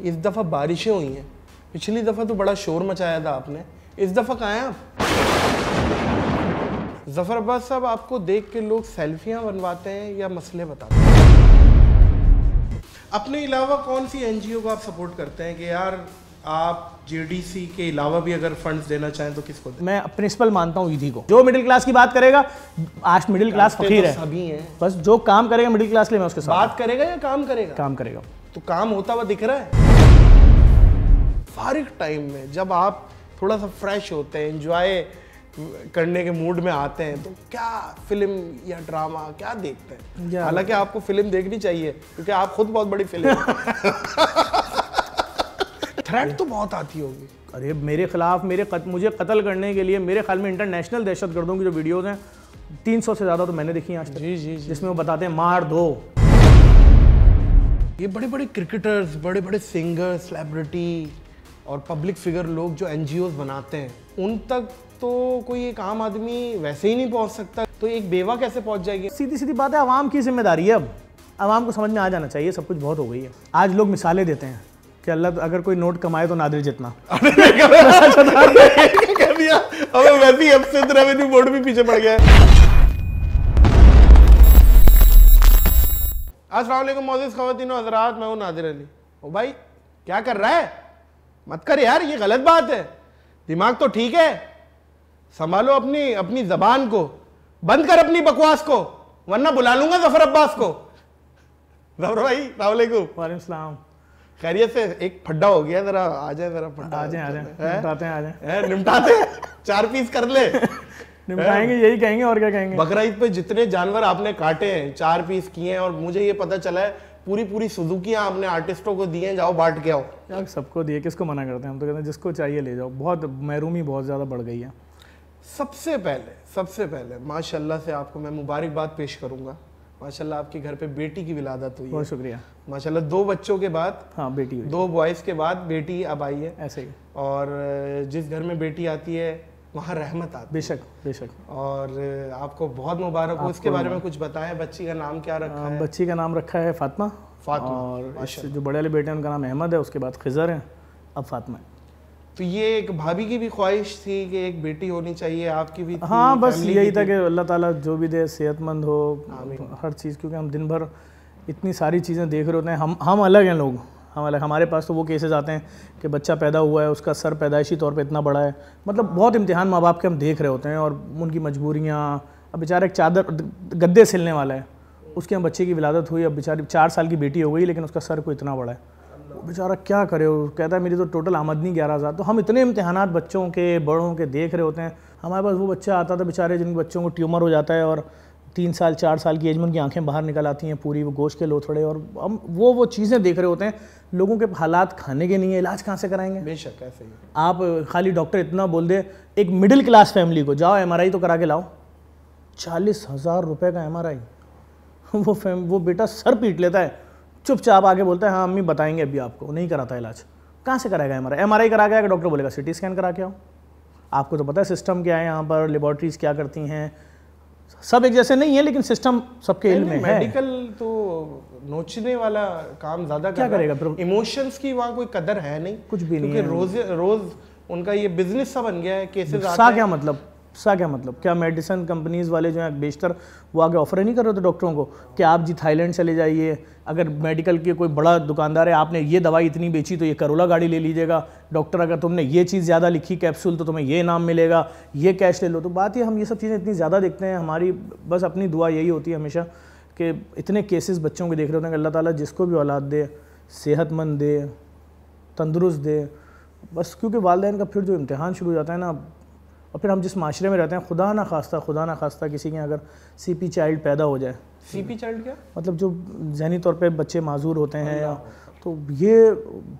इस दफ़ा बारिशें हुई हैं पिछली दफ़ा तो बड़ा शोर मचाया था आपने इस दफ़ा कहाँ आप जफर अब्बास साहब आपको देख के लोग सेल्फियाँ बनवाते हैं या मसले बताते हैं अपने अलावा कौन सी एनजीओ को आप सपोर्ट करते हैं कि यार आप जेडीसी के अलावा भी अगर फंड्स देना चाहें तो किसको मैं प्रिंसिपल मानता हूँ ईदी e को जो मिडिल क्लास की बात करेगा आज मिडिल क्लास फकीर तो है सभी हैं बस जो काम करेगा मिडिल क्लास ले मैं उसके साथ बात करेगा या काम करेगा काम करेगा तो काम होता हुआ दिख रहा है फारिक टाइम में जब आप थोड़ा सा फ्रेश होते हैं इंजॉय करने के मूड में आते हैं तो क्या फिल्म या ड्रामा क्या देखते हैं हालांकि आपको फिल्म देखनी चाहिए क्योंकि आप खुद बहुत बड़ी फिल्म थ्रेट तो बहुत आती होगी अरे मेरे खिलाफ मेरे कत, मुझे कत्ल करने के लिए मेरे ख्याल में इंटरनेशनल दहशत गर्दों की जो वीडियोज़ हैं तीन सौ से ज़्यादा तो मैंने देखी आज तक जी, जी जिसमें वो बताते हैं मार दो ये बड़े बड़े क्रिकेटर्स बड़े बड़े सिंगर सेलिब्रिटी और पब्लिक फिगर लोग जो एन बनाते हैं उन तक तो कोई एक आम आदमी वैसे ही नहीं पहुंच सकता तो एक बेवा कैसे पहुंच जाएगी सीधी सीधी बात है आवाम की जिम्मेदारी है अब आवाम को समझ में आ जाना चाहिए सब कुछ बहुत हो गई है आज लोग मिसालें देते हैं कि अल्लाह अगर कोई नोट कमाए तो नादिर जितना अब वैसे ही अब बोर्ड भी पीछे पड़ गया है असलम मोजिज हजरात मैं हूँ नादिर अली ओ भाई क्या कर रहा है मत कर यार ये गलत बात है दिमाग तो ठीक है संभालो अपनी अपनी जबान को बंद कर अपनी बकवास को वरना बुला लूंगा जफर अब्बास को जफर भाई वालेकुम सलाम खैरियत से एक फड्डा हो गया जरा आ जाए जरा फड्डा आ जाए आ जाए निपटाते हैं चार पीस कर ले निपटाएंगे यही कहेंगे और क्या कहेंगे बकरा पे जितने जानवर आपने काटे हैं चार पीस किए हैं और मुझे ये पता चला है पूरी पूरी सुजुकियाँ आपने आर्टिस्टों को दी हैं जाओ बांट के आओ यार सबको दिए किसको मना करते हैं हम तो कहते हैं जिसको चाहिए ले जाओ बहुत महरूमी बहुत ज़्यादा बढ़ गई है सबसे पहले सबसे पहले माशाल्लाह से आपको मैं मुबारकबाद पेश करूँगा माशाल्लाह आपके घर पे बेटी की विलादत हुई बहुत शुक्रिया माशाल्लाह दो बच्चों के बाद हाँ बेटी दो बॉयज़ के बाद बेटी अब आई है ऐसे ही और जिस घर में बेटी आती है वहाँ रहमत आती बेशक बेशक और आपको बहुत मुबारक हो इसके बारे में कुछ बताएं बच्ची का नाम क्या रखा हाँ, है बच्ची का नाम रखा है फातमा फातिमा और जो बड़े वाले बेटे हैं उनका नाम अहमद है उसके बाद खजर हैं अब फातमा है तो ये एक भाभी की भी ख्वाहिश थी कि एक बेटी होनी चाहिए आपकी भी हाँ बस यही था कि अल्लाह ताला जो भी दे सेहतमंद हो हर चीज़ क्योंकि हम दिन भर इतनी सारी चीज़ें देख रहे होते हैं हम हम अलग हैं लोग हमारे हमारे पास तो वो केसेस आते हैं कि बच्चा पैदा हुआ है उसका सर पैदाइशी तौर पे इतना बड़ा है मतलब बहुत इम्तिहान माँ बाप के हम देख रहे होते हैं और उनकी मजबूरियाँ अब बेचारा एक चादर गद्दे सिलने वाला है उसके यहाँ बच्चे की विलादत हुई अब बेचारी चार साल की बेटी हो गई लेकिन उसका सर को इतना बड़ा है बेचारा क्या करे कहता है मेरी तो टोटल आमदनी ग्यारह हज़ार तो हम इतने इम्तहान बच्चों के बड़ों के देख रहे होते हैं हमारे पास वो बच्चा आता था बेचारे जिन बच्चों को ट्यूमर हो जाता है और तीन साल चार साल की एज में उनकी आंखें बाहर निकल आती हैं पूरी वो गोश्त के लोथड़े और हम वो वो चीज़ें देख रहे होते हैं लोगों के हालात खाने के नहीं है इलाज कहाँ से कराएंगे बेशक ऐसे ही आप खाली डॉक्टर इतना बोल दे एक मिडिल क्लास फैमिली को जाओ एम तो करा के लाओ चालीस हज़ार रुपये का एम वो फैम वो बेटा सर पीट लेता है चुपचाप आके बोलता है हाँ अम्मी बताएंगे अभी आपको नहीं कराता इलाज कहाँ से कराएगा M R I M R I करा के आएगा डॉक्टर बोलेगा सी टी स्कैन करा के आओ आपको तो पता है सिस्टम क्या है यहाँ पर लेबॉर्ट्रीज़ क्या करती हैं सब एक जैसे नहीं है लेकिन सिस्टम सबके इल में मेडिकल तो नोचने वाला काम ज्यादा क्या करेगा इमोशंस की वहाँ कोई कदर है नहीं कुछ भी नहीं रोज रोज उनका ये बिजनेस सा बन गया है केसेस क्या मतलब सा क्या मतलब क्या मेडिसिन कंपनीज़ वाले जो हैं बेशतर वो आगे ऑफर नहीं कर रहे थे डॉक्टरों को कि आप जी थाईलैंड चले जाइए अगर मेडिकल के कोई बड़ा दुकानदार है आपने ये दवाई इतनी बेची तो ये करोला गाड़ी ले लीजिएगा डॉक्टर अगर तुमने ये चीज़ ज़्यादा लिखी कैप्सूल तो तुम्हें ये नाम मिलेगा ये कैश ले लो तो बात ये हम ये सब चीज़ें इतनी ज़्यादा देखते हैं हमारी बस अपनी दुआ यही होती है हमेशा कि इतने केसेस बच्चों के देख रहे होते हैं कि अल्लाह ताला जिसको भी औलाद दे सेहतमंद दे तंदुरुस्त दे बस क्योंकि वालदेन का फिर जो इम्तहान शुरू हो जाता है ना और फिर हम जिस माशरे में रहते हैं खुदा ना खास्ता खुदा ना खास्ता किसी के अगर सी पी चाइल्ड पैदा हो जाए सी पी चाइल्ड क्या मतलब जो जहनी तौर पर बच्चे माजूर होते हैं या तो ये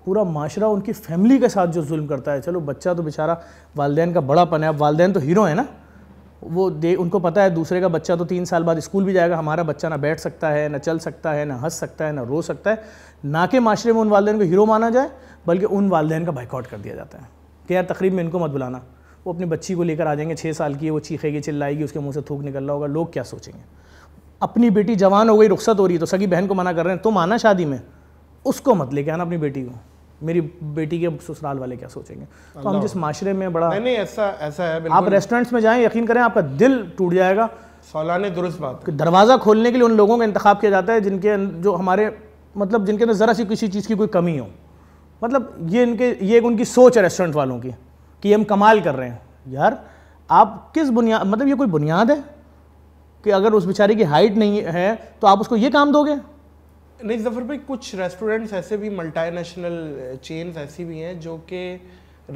पूरा माशरा उनकी फैमिली के साथ जो जुल्म करता है चलो बच्चा तो बेचारा वालदे का बड़ा पन है अब वालदे तो हीरो है ना वो दे उनको पता है दूसरे का बच्चा तो तीन साल बाद स्कूल भी जाएगा हमारा बच्चा ना बैठ सकता है ना चल सकता है ना हंस सकता है ना रो सकता है ना के माशरे में उन वालदेन को हीरो माना जाए बल्कि उन वालदेन का बाइकआउट कर दिया जाता है कि यार तकरीब में इनको मत बुलाना वो अपनी बच्ची को लेकर आ जाएंगे छः साल की वो चीखेगी चिल्लाएगी उसके मुंह से थूक निकल रहा होगा लोग क्या सोचेंगे अपनी बेटी जवान हो गई रुख्सत हो रही है तो सगी बहन को मना कर रहे हैं तुम तो आना शादी में उसको मत लेके आना अपनी बेटी को मेरी बेटी के ससुराल वाले क्या सोचेंगे तो हम जिस माशरे में बड़ा नहीं, नहीं ऐसा ऐसा है आप रेस्टोरेंट्स में जाएं यकीन करें आपका दिल टूट जाएगा सौलाने दुरुस्त बात दरवाज़ा खोलने के लिए उन लोगों का इंतखा किया जाता है जिनके अं- जो हमारे मतलब जिनके अंदर ज़रा सी किसी चीज़ की कोई कमी हो मतलब ये इनके ये उनकी सोच है रेस्टोरेंट वालों की कि हम कमाल कर रहे हैं यार आप किस बुनियाद मतलब ये कोई बुनियाद है कि अगर उस बेचारे की हाइट नहीं है तो आप उसको ये काम दोगे नहीं जफर भाई कुछ रेस्टोरेंट्स ऐसे भी मल्टीनेशनल चेन्स ऐसी भी हैं जो कि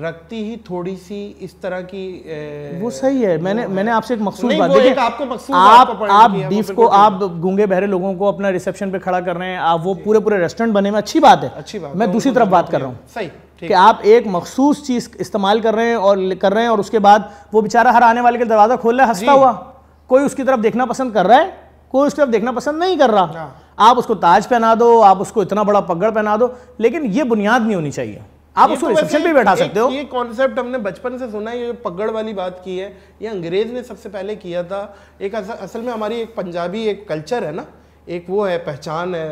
रखती ही थोड़ी सी इस तरह की ए, वो सही है मैंने मैंने आपसे एक मखसूस बात देखिए आपको आप आप बीफ को आप गूंगे बहरे लोगों को अपना रिसेप्शन पे खड़ा कर रहे हैं आप वो पूरे पूरे रेस्टोरेंट बने में अच्छी बात है अच्छी बात मैं दूसरी तरफ तो बात कर रहा हूँ सही कि आप एक मखसूस चीज़ इस्तेमाल कर रहे हैं और कर रहे हैं और उसके बाद वो बेचारा हर आने वाले के दरवाज़ा खोल रहा है हंसता हुआ कोई उसकी तरफ देखना पसंद कर रहा है कोई उसकी तरफ देखना पसंद नहीं कर रहा आप उसको ताज पहना दो आप उसको इतना बड़ा पगड़ पहना दो लेकिन ये बुनियाद नहीं होनी चाहिए आप उसको रिसेप्शन तो पे बैठा सकते हो ये कॉन्सेप्ट हमने बचपन से सुना है ये पगड़ वाली बात की है ये अंग्रेज ने सबसे पहले किया था एक असल में हमारी एक पंजाबी एक कल्चर है ना एक वो है पहचान है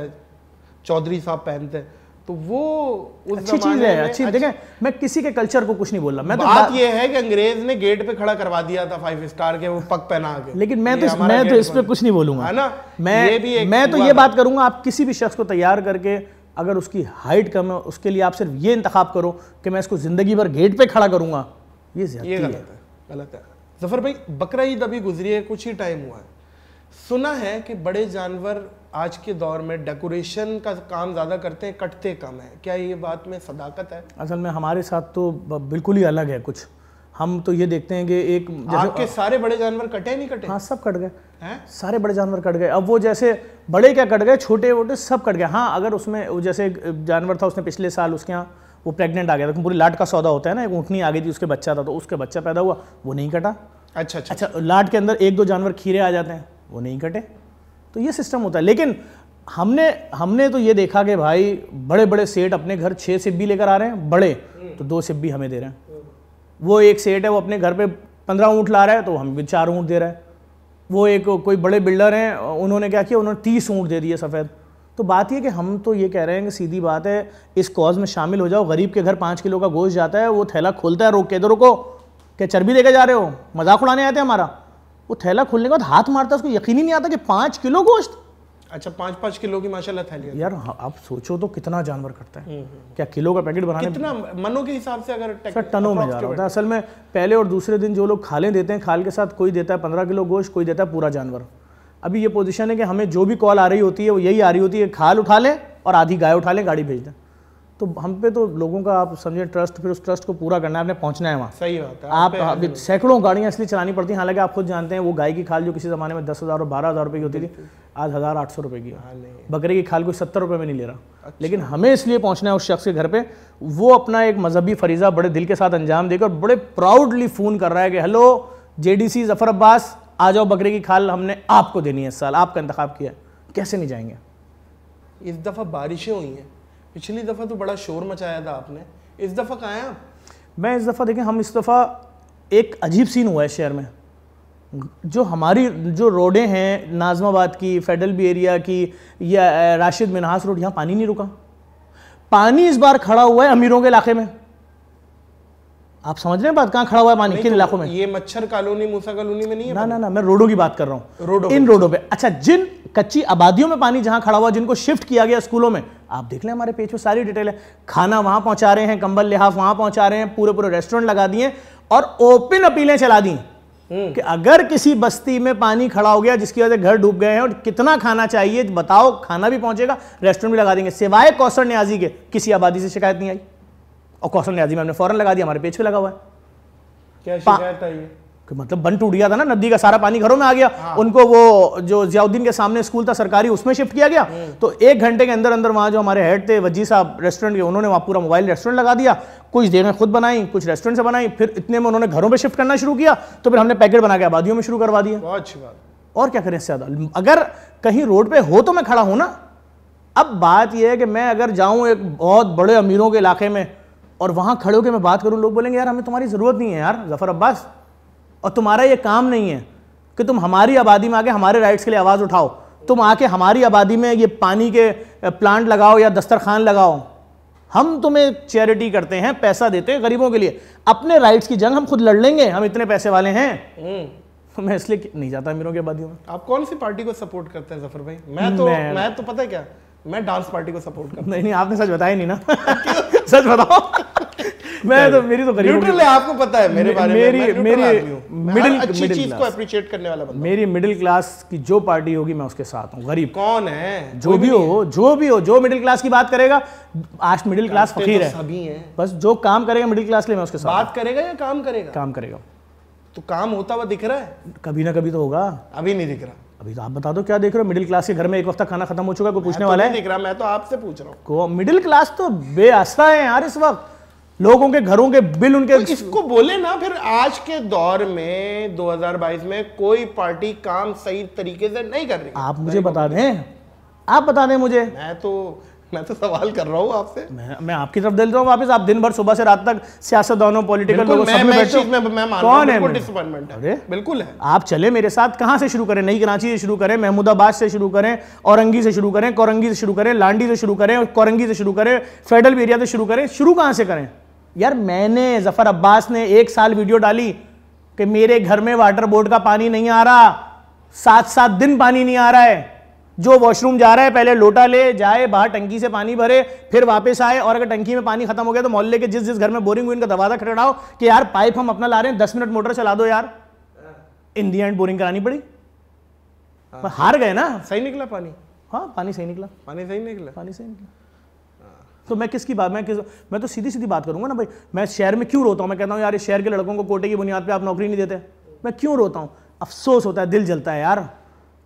चौधरी साहब पहनते हैं तो वो उस अच्छी चीज है अच्छी देखें मैं किसी के कल्चर को कुछ नहीं बोल रहा मैं तो बात ये है कि अंग्रेज ने गेट पे खड़ा करवा दिया था फाइव स्टार के वो पग पहना के लेकिन मैं तो मैं तो इस पर कुछ नहीं बोलूंगा है ना मैं ये भी मैं तो ये बात करूंगा आप किसी भी शख्स को तैयार करके अगर उसकी हाइट कम है उसके लिए आप सिर्फ ये इंतखाब करो कि मैं इसको ज़िंदगी भर गेट पे खड़ा करूंगा ये ये गलत है गलत है जफर भाई बकरा ईद अभी गुजरी है कुछ ही टाइम हुआ है सुना है कि बड़े जानवर आज के दौर में डेकोरेशन का काम ज़्यादा करते हैं कटते कम है क्या ये बात में सदाकत है असल में हमारे साथ तो बिल्कुल ही अलग है कुछ हम तो ये देखते हैं कि एक आपके सारे बड़े जानवर कटे नहीं कटे हाँ सब कट गए सारे बड़े जानवर कट गए अब वो जैसे बड़े क्या कट गए छोटे वोटे सब कट गए हाँ अगर उसमें जैसे जानवर था उसने पिछले साल उसके यहाँ वो प्रेग्नेंट आ गया था पूरी लाट का सौदा होता है ना एक ऊँटनी आ गई थी उसके बच्चा था तो उसके बच्चा पैदा हुआ वो नहीं कटा अच्छा अच्छा अच्छा, अच्छा। लाट के अंदर एक दो जानवर खीरे आ जाते हैं वो नहीं कटे तो ये सिस्टम होता है लेकिन हमने हमने तो ये देखा कि भाई बड़े बड़े सेठ अपने घर छः सिप भी लेकर आ रहे हैं बड़े तो दो सिप भी हमें दे रहे हैं वो एक सेठ है वो अपने घर पे पंद्रह ऊँट ला रहा है तो हम भी चार ऊँट दे रहे हैं वो एक कोई बड़े बिल्डर हैं उन्होंने क्या किया उन्होंने तीस ऊँट दे दिए सफ़ेद तो बात यह कि हम तो ये कह रहे हैं कि सीधी बात है इस कॉज में शामिल हो जाओ गरीब के घर पाँच किलो का गोश्त जाता है वो थैला खोलता है रोक के दो रुको क्या चर्बी लेके जा रहे हो मजाक उड़ाने आते हैं हमारा वो थैला खोलने के बाद हाथ मारता है उसको यकीन ही नहीं आता कि पाँच किलो गोश्त अच्छा पाँच पाँच किलो की माशाल्लाह थैली यार हाँ, आप सोचो तो कितना जानवर करता है हम्म, हम्म। क्या किलो का पैकेट बनाने कितना मनो के हिसाब से अगर सर टनों में जा रहा होता है असल में पहले और दूसरे दिन जो लोग खाले देते हैं खाल के साथ कोई देता है पंद्रह किलो गोश्त कोई देता है पूरा जानवर अभी ये पोजिशन है कि हमें जो भी कॉल आ रही होती है वो यही आ रही होती है खाल उठा लें और आधी गाय उठा लें गाड़ी भेज दें तो हम पे तो लोगों का आप समझे ट्रस्ट फिर उस ट्रस्ट को पूरा करना है आपने पहुंचना है वहाँ सही बात है आप, सैकड़ों गाड़ियाँ इसलिए चलानी पड़ती हैं हालांकि आप खुद जानते हैं वो गाय की खाल जो किसी ज़माने में दस हज़ार और बारह हज़ार रुपये की होती थी आज हज़ार आठ सौ रुपये की बकरे की खाल कोई सत्तर रुपये में नहीं ले रहा अच्छा। लेकिन हमें इसलिए पहुँचना है उस शख्स के घर पर वो अपना एक मजहबी फरीज़ा बड़े दिल के साथ अंजाम देकर बड़े प्राउडली फ़ोन कर रहा है कि hello J D C Zafar Abbas आ जाओ बकरे की खाल हमने आपको देनी है इस साल आपका इंतखब किया है कैसे नहीं जाएंगे इस दफ़ा बारिशें हुई हैं पिछली दफ़ा तो बड़ा शोर मचाया था आपने इस दफ़ा कहाँ आप मैं इस दफ़ा देखें हम इस दफ़ा एक अजीब सीन हुआ है शहर में जो हमारी जो रोडें हैं नाजमाबाद की फेडरल बी एरिया की या राशिद मिनहास रोड यहाँ पानी नहीं रुका पानी इस बार खड़ा हुआ है अमीरों के इलाके में आप समझ रहे हैं बात कहाँ खड़ा हुआ है पानी किन तो इलाकों में ये मच्छर कॉलोनी मूसा कॉलोनी में नहीं है ना ना ना मैं रोडों की बात कर रहा हूँ रोडो इन रोडों पे अच्छा जिन कच्ची आबादियों में पानी जहाँ खड़ा हुआ जिनको शिफ्ट किया गया स्कूलों में आप देख लें हमारे पेज में सारी डिटेल है खाना वहां पहुंचा रहे हैं कंबल लिहाफ वहां पहुंचा रहे हैं पूरे पूरे रेस्टोरेंट लगा दिए और ओपन अपीलें चला दी हम्म। कि अगर किसी बस्ती में पानी खड़ा हो गया जिसकी वजह से घर डूब गए हैं और कितना खाना चाहिए बताओ खाना भी पहुंचेगा रेस्टोरेंट भी लगा देंगे सिवाय कौशल न्याजी के किसी आबादी से शिकायत नहीं आई और कौशल न्याजी में हमने फौरन लगा दिया हमारे पेज पे लगा हुआ है क्या शिकायत कि मतलब बन टूट गया था ना नदी का सारा पानी घरों में आ गया हाँ। उनको वो जो जियाउद्दीन के सामने स्कूल था सरकारी उसमें शिफ्ट किया गया हम्म। तो एक घंटे के अंदर अंदर वहाँ जो हमारे हेड थे वजी साहब रेस्टोरेंट के उन्होंने वहाँ पूरा मोबाइल रेस्टोरेंट लगा दिया कुछ देर में खुद बनाई कुछ रेस्टोरेंट से बनाई फिर इतने में उन्होंने घरों पर शिफ्ट करना शुरू किया तो फिर हमने पैकेट बना के आबादियों में शुरू करवा दिया और क्या करें इससे ज़्यादा अगर कहीं रोड पे हो तो मैं खड़ा हूँ ना अब बात यह है कि मैं अगर जाऊँ एक बहुत बड़े अमीरों के इलाके में और वहां खड़े होकर मैं बात करूं लोग बोलेंगे यार हमें तुम्हारी ज़रूरत नहीं है यार जफ़र अब्बास और तुम्हारा ये काम नहीं है कि तुम हमारी आबादी में आके हमारे राइट्स के लिए आवाज़ उठाओ तुम आके हमारी आबादी में ये पानी के प्लांट लगाओ या दस्तरखान लगाओ हम तुम्हें चैरिटी करते हैं पैसा देते हैं गरीबों के लिए अपने राइट्स की जंग हम खुद लड़ लेंगे हम इतने पैसे वाले हैं तो मैं इसलिए नहीं जाता अमीरों की आबादी में आप कौन सी पार्टी को सपोर्ट करते हैं जफर भाई मैं तो मैं तो पता है क्या मैं डांस पार्टी को सपोर्ट करता नहीं नहीं आपने सच बताया नहीं ना सच बताओ मैं तो मेरी तो गरीब न्यूट्रल है आपको पता है मेरे बारे मेरी, में मेरी मिडिल अच्छी चीज को अप्रिशिएट करने वाला बंदा मेरी मिडिल क्लास की जो पार्टी होगी मैं उसके साथ हूँ गरीब कौन है जो भी हो जो भी हो जो मिडिल क्लास की बात करेगा आज मिडिल क्लास फकीर तो है सभी हैं बस जो काम करेगा मिडिल क्लास के लिए मैं उसके साथ बात करेगा या काम करेगा काम करेगा तो काम होता हुआ दिख रहा है कभी ना कभी तो होगा अभी नहीं दिख रहा अभी तो आप बता दो क्या देख रहे हो मिडिल क्लास के घर में एक वक्त खाना खत्म हो चुका कोई पूछने तो वाला है देख रहा मैं तो आपसे पूछ रहा हूँ मिडिल क्लास तो बेआसरा है यार इस वक्त लोगों के घरों के बिल उनके तो इसको बोले ना फिर आज के दौर में 2022 में कोई पार्टी काम सही तरीके से नहीं कर रही आप मुझे बता दें आप बता दें मुझे मैं तो मैं तो सवाल कर रहा हूँ आपसे मैं मैं आपकी तरफ दिल रहा हूँ वापस आप दिन भर सुबह से रात तक सियासत दोनों पॉलिटिकल लोगों मैं, मैं, मैं, मैं कौन है डिसअपॉइंटमेंट अरे बिल्कुल है आप चले मेरे साथ कहाँ से शुरू करें नई कराची से शुरू करें महमूदाबाद से शुरू करें औरंगी से शुरू करें कोरंगी से शुरू करें लांडी से शुरू करें कोरंगी से शुरू करें फेडरल एरिया से शुरू करें शुरू कहाँ से करें यार मैंने जफर अब्बास ने एक साल वीडियो डाली कि मेरे घर में वाटर बोर्ड का पानी नहीं आ रहा सात सात दिन पानी नहीं आ रहा है जो वॉशरूम जा रहा है पहले लोटा ले जाए बाहर टंकी से पानी भरे फिर वापस आए और अगर टंकी में पानी खत्म हो गया तो मोहल्ले के जिस जिस घर में बोरिंग हुई उनका दरवाजा खड़ाओ कि यार पाइप हम अपना ला रहे हैं दस मिनट मोटर चला दो यार इन दी एंड बोरिंग करानी पड़ी हाँ। पर हार गए ना सही निकला पानी हाँ पानी सही निकला पानी सही निकला पानी सही निकला हाँ। तो मैं किसकी बात मैं किस मैं तो सीधी सीधी बात करूंगा ना भाई मैं शहर में क्यों रोता हूँ मैं कहता हूँ यार इस शहर के लड़कों को कोटे की बुनियाद पर आप नौकरी नहीं देते मैं क्यों रोता हूँ अफसोस होता है दिल जलता है यार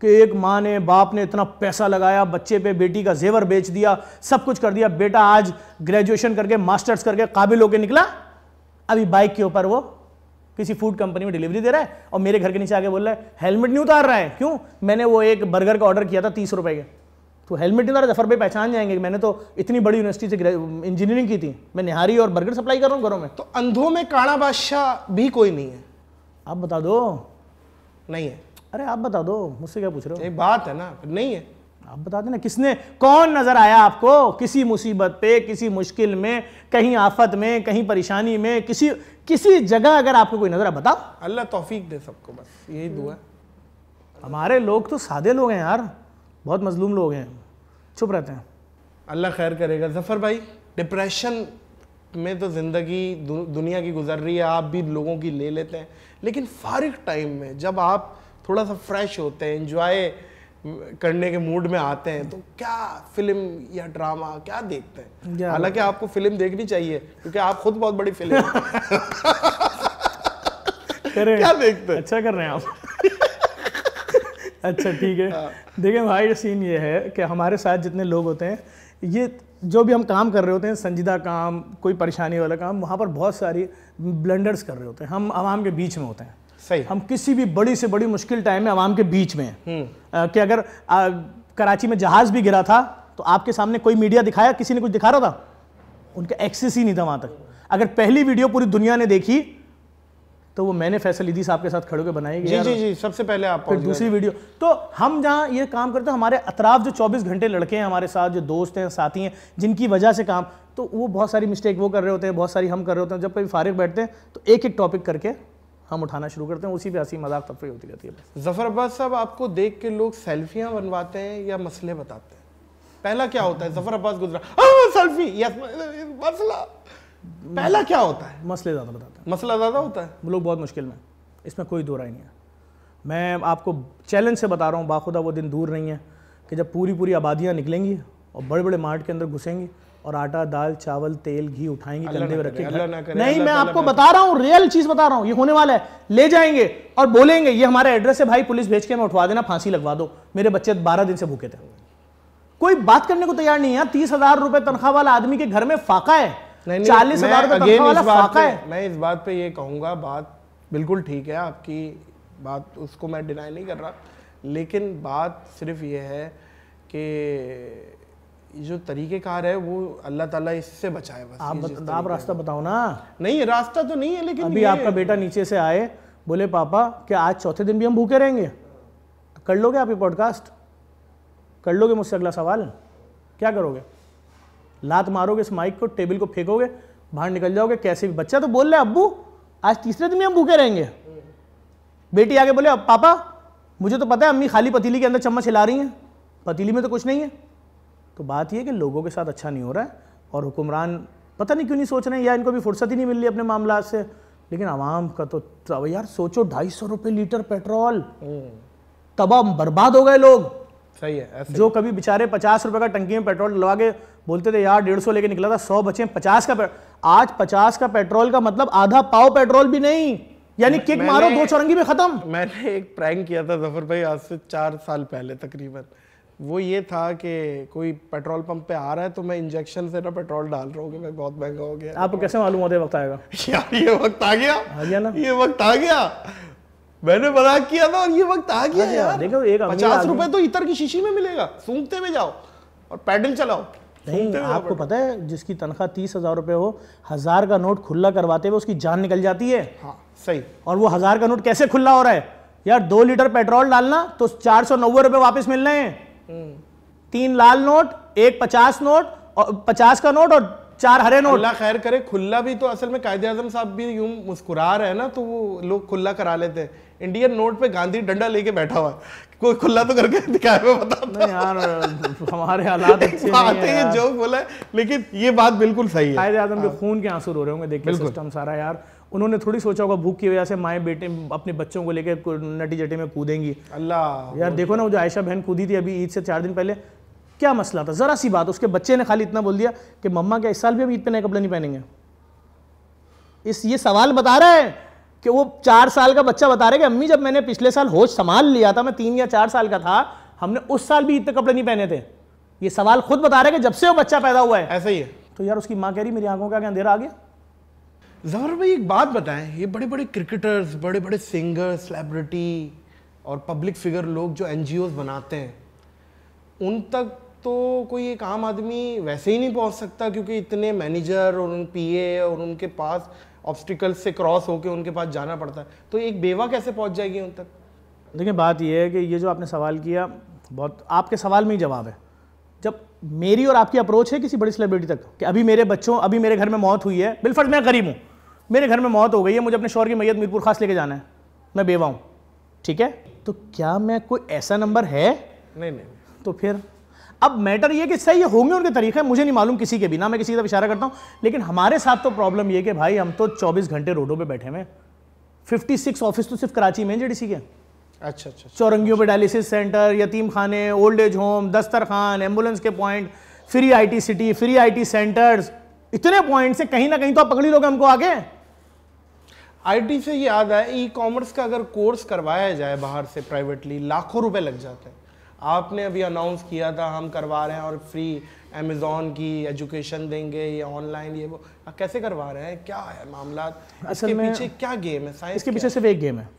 कि एक माँ ने बाप ने इतना पैसा लगाया बच्चे पे बेटी का जेवर बेच दिया सब कुछ कर दिया बेटा आज ग्रेजुएशन करके मास्टर्स करके काबिल होकर निकला अभी बाइक के ऊपर वो किसी फूड कंपनी में डिलीवरी दे रहा है और मेरे घर के नीचे आके बोल रहा है हेलमेट नहीं उतार रहा है क्यों मैंने वो एक बर्गर का ऑर्डर किया था तीस रुपए के तो हेलमेट नहीं उतार जफर भाई पहचान जाएंगे मैंने तो इतनी बड़ी यूनिवर्सिटी से इंजीनियरिंग की थी मैं निहारी और बर्गर सप्लाई कर रहा हूँ घरों में तो अंधों में काड़ा बादशाह भी कोई नहीं है आप बता दो नहीं है अरे आप बता दो मुझसे क्या पूछ रहे हो एक बात है ना नहीं है आप बता देना किसने कौन नजर आया आपको किसी मुसीबत पे किसी मुश्किल में कहीं आफत में कहीं परेशानी में किसी किसी जगह अगर आपको कोई नजर आ बताओ अल्लाह तौफीक दे सबको बस यही दुआ हमारे लोग तो सादे लोग हैं यार बहुत मजलूम लोग हैं चुप रहते हैं अल्लाह खैर करेगा जफर भाई डिप्रेशन में तो ज़िंदगी दुनिया की गुजर रही है आप भी लोगों की ले लेते हैं लेकिन फारिक टाइम में जब आप थोड़ा सा फ्रेश होते हैं इन्जॉय करने के मूड में आते हैं तो क्या फिल्म या ड्रामा क्या देखते हैं हालांकि आपको फिल्म देखनी चाहिए क्योंकि आप खुद बहुत बड़ी फिल्म क्या देखते हैं अच्छा कर रहे हैं आप अच्छा ठीक है हाँ। देखिए भाई सीन ये है कि हमारे साथ जितने लोग होते हैं ये जो भी हम काम कर रहे होते हैं संजीदा काम कोई परेशानी वाला काम वहाँ पर बहुत सारी ब्लंडर्स कर रहे होते हैं हम आवाम के बीच में होते हैं सही हम किसी भी बड़ी से बड़ी मुश्किल टाइम में आवाम के बीच में आ, हम्म। कि अगर आ, कराची में जहाज भी गिरा था तो आपके सामने कोई मीडिया दिखाया किसी ने कुछ दिखा रहा था उनका एक्सेस ही नहीं था वहां तक अगर पहली वीडियो पूरी दुनिया ने देखी तो वो मैंने फैसल इदी साहब के साथ खड़े होकर बनाई जी जी जी सबसे पहले आप फिर दूसरी वीडियो तो हम जहाँ ये काम करते हैं हमारे अतराफ जो 24 घंटे लड़के हैं हमारे साथ जो दोस्त हैं साथी हैं जिनकी वजह से काम तो वो बहुत सारी मिस्टेक वो कर रहे होते हैं बहुत सारी हम कर रहे होते हैं जब कभी फारिग बैठते हैं तो एक एक टॉपिक करके हम उठाना शुरू करते हैं उसी पे हंसी मजाक तफरी होती रहती है जफर अब्बास साहब आपको देख के लोग सेल्फियाँ बनवाते हैं या मसले बताते हैं पहला क्या होता है जफर अब्बास गुजरा हाँ, सेल्फी मसला पहला क्या होता है मसले ज़्यादा बताते हैं मसला ज़्यादा होता है लोग बहुत मुश्किल में इसमें कोई दो राय नहीं है मैं आपको चैलेंज से बता रहा हूँ बाखुदा वो दिन दूर नहीं है कि जब पूरी पूरी आबादियाँ निकलेंगी और बड़े बड़े मार्ट के अंदर घुसेंगी और आटा दाल चावल तेल घी उठाएंगे कंधे में रखेंगे नहीं मैं आपको बता रहा हूँ रियल चीज बता रहा हूँ ये होने वाला है ले जाएंगे और बोलेंगे ये हमारा एड्रेस है भाई पुलिस भेज के मैं उठवा देना फांसी लगवा दो मेरे बच्चे बारह दिन से भूखे थे कोई बात करने को तैयार नहीं है तीस हजार रुपए तनख्वाह वाला आदमी के घर में फाका है चालीस हजार फाका है मैं इस बात पे ये कहूंगा बात बिल्कुल ठीक है आपकी बात उसको मैं डिनाई नहीं कर रहा लेकिन बात सिर्फ ये है कि जो तरीक़ेकार है वो अल्लाह ताला इससे बचाए बस आप बत, आप रास्ता बताओ ना नहीं रास्ता तो नहीं है लेकिन अभी आपका बेटा नीचे से आए बोले पापा क्या आज चौथे दिन भी हम भूखे रहेंगे कर लोगे आप ये पॉडकास्ट कर लोगे मुझसे अगला सवाल क्या करोगे लात मारोगे इस माइक को टेबल को फेंकोगे बाहर निकल जाओगे कैसे भी बच्चा तो बोल रहे अबू आज तीसरे दिन भी हम भूखे रहेंगे बेटी आगे बोले पापा मुझे तो पता है अम्मी खाली पतीली के अंदर चम्मच हिला रही हैं पतीली में तो कुछ नहीं है तो बात यह कि लोगों के साथ अच्छा नहीं हो रहा है और हुक्मरान पता नहीं क्यों नहीं सोच रहे हैं या इनको भी फुर्सत ही नहीं मिल रही अपने मामला से लेकिन आवाम का तो यार सोचो ढाई सौ रुपये लीटर पेट्रोल हम्म। तबाह बर्बाद हो गए लोग सही है ऐसे जो कभी बेचारे पचास रुपए का टंकी में पेट्रोल डलवा के बोलते थे यार डेढ़ सौ लेके निकला था सौ बचे पचास का आज पचास का पेट्रोल का मतलब आधा पाव पेट्रोल भी नहीं यानी किक मारो दो चौरंगी में खत्म मैंने एक प्रैंक किया था जफर भाई आज से चार साल पहले तकरीबन वो ये था कि कोई पेट्रोल पंप पे आ रहा है तो मैं इंजेक्शन से ना पेट्रोल डाल रहा हूँ मैं बहुत महंगा हो गया आपको कैसे मालूम होता है वक्त आएगा यार ये वक्त आ गया आ गया ना ये वक्त आ गया मैंने बना किया था और ये वक्त आ गया यार देखो एक पचास रुपए तो इतर की शीशी में मिलेगा सूंघते हुए जाओ और पैडल चलाओ नहीं आपको पता है जिसकी तनख्वाह तीस हजार रुपए हो हजार का नोट खुला करवाते हुए उसकी जान निकल जाती है हाँ, सही और वो हजार का नोट कैसे खुला हो रहा है यार दो लीटर पेट्रोल डालना तो चार सौ नब्बे रुपए वापस मिल रहे हैं तीन लाल नोट एक पचास नोट और पचास का नोट और चार हरे नोट अल्लाह खैर करे खुल्ला भी तो असल में कायदे आजम साहब भी यूं मुस्कुरा रहे हैं ना तो वो लोग खुल्ला करा लेते हैं इंडियन नोट पे गांधी डंडा लेके बैठा हुआ है कोई खुल्ला तो करके दिखाए में बता यार हमारे हालात अच्छे नहीं है ये जोक बोला लेकिन ये बात बिल्कुल सही है कायदे आजम के हाँ। खून के आंसू रो रहे होंगे देखिए सिस्टम सारा यार उन्होंने थोड़ी सोचा होगा भूख की वजह से माए बेटे अपने बच्चों को लेकर नटी जटे में कूदेंगी अल्लाह यार देखो ना वो जो आयशा बहन कूदी थी अभी ईद से चार दिन पहले क्या मसला था ज़रा सी बात उसके बच्चे ने खाली इतना बोल दिया कि मम्मा क्या इस साल भी हम ईद पर नए कपड़े नहीं पहनेंगे इस ये सवाल बता रहा है कि वो चार साल का बच्चा बता रहे कि अम्मी जब मैंने पिछले साल होश संभाल लिया था मैं तीन या चार साल का था हमने उस साल भी ईद पे कपड़े नहीं पहने थे ये सवाल खुद बता रहे कि जब से वो बच्चा पैदा हुआ है ऐसे ही है तो यार उसकी माँ कह रही मेरी आंखों का क्या अंधेरा आ गया जफर भाई एक बात बताएं ये बड़े बड़े क्रिकेटर्स बड़े बड़े सिंगर सेलिब्रिटी और पब्लिक फिगर लोग जो एन बनाते हैं उन तक तो कोई एक आम आदमी वैसे ही नहीं पहुंच सकता क्योंकि इतने मैनेजर और उन पीए और उनके पास ऑब्स्टिकल से क्रॉस होकर उनके पास जाना पड़ता है तो एक बेवा कैसे पहुंच जाएगी उन तक देखिए बात यह है कि ये जो आपने सवाल किया बहुत आपके सवाल में ही जवाब है जब मेरी और आपकी अप्रोच है किसी बड़ी सेलिब्रिटी तक कि अभी मेरे बच्चों अभी मेरे घर में मौत हुई है बिलफर्ज मैं गरीब हूँ मेरे घर में मौत हो गई है मुझे अपने शौर की मैयत मीरपुर खास लेके जाना है मैं बेवा हूँ ठीक है तो क्या मैं कोई ऐसा नंबर है नहीं नहीं तो फिर अब मैटर ये कि सही होंगे उनके तरीके मुझे नहीं मालूम किसी के भी ना मैं किसी का इशारा करता हूँ लेकिन हमारे साथ तो प्रॉब्लम ये कि भाई हम तो 24 घंटे रोडों पे बैठे हुए 56 ऑफिस तो सिर्फ कराची में सी के अच्छा अच्छा, अच्छा। चौरंगियों पर डायलिसिस सेंटर यतीम खाने ओल्ड एज होम खान एम्बुलेंस के point free eye city free eye centres इतने पॉइंट से कहीं ना कहीं तो आप पकड़ी लोगे हमको आगे आईटी से ये याद है ई कॉमर्स का अगर कोर्स करवाया जाए बाहर से प्राइवेटली लाखों रुपए लग जाते हैं आपने अभी अनाउंस किया था हम करवा रहे हैं और फ्री अमेजोन की एजुकेशन देंगे ये ऑनलाइन ये वो कैसे करवा रहे हैं क्या है मामला इसके पीछे क्या गेम है साइंस इसके पीछे सिर्फ एक गेम है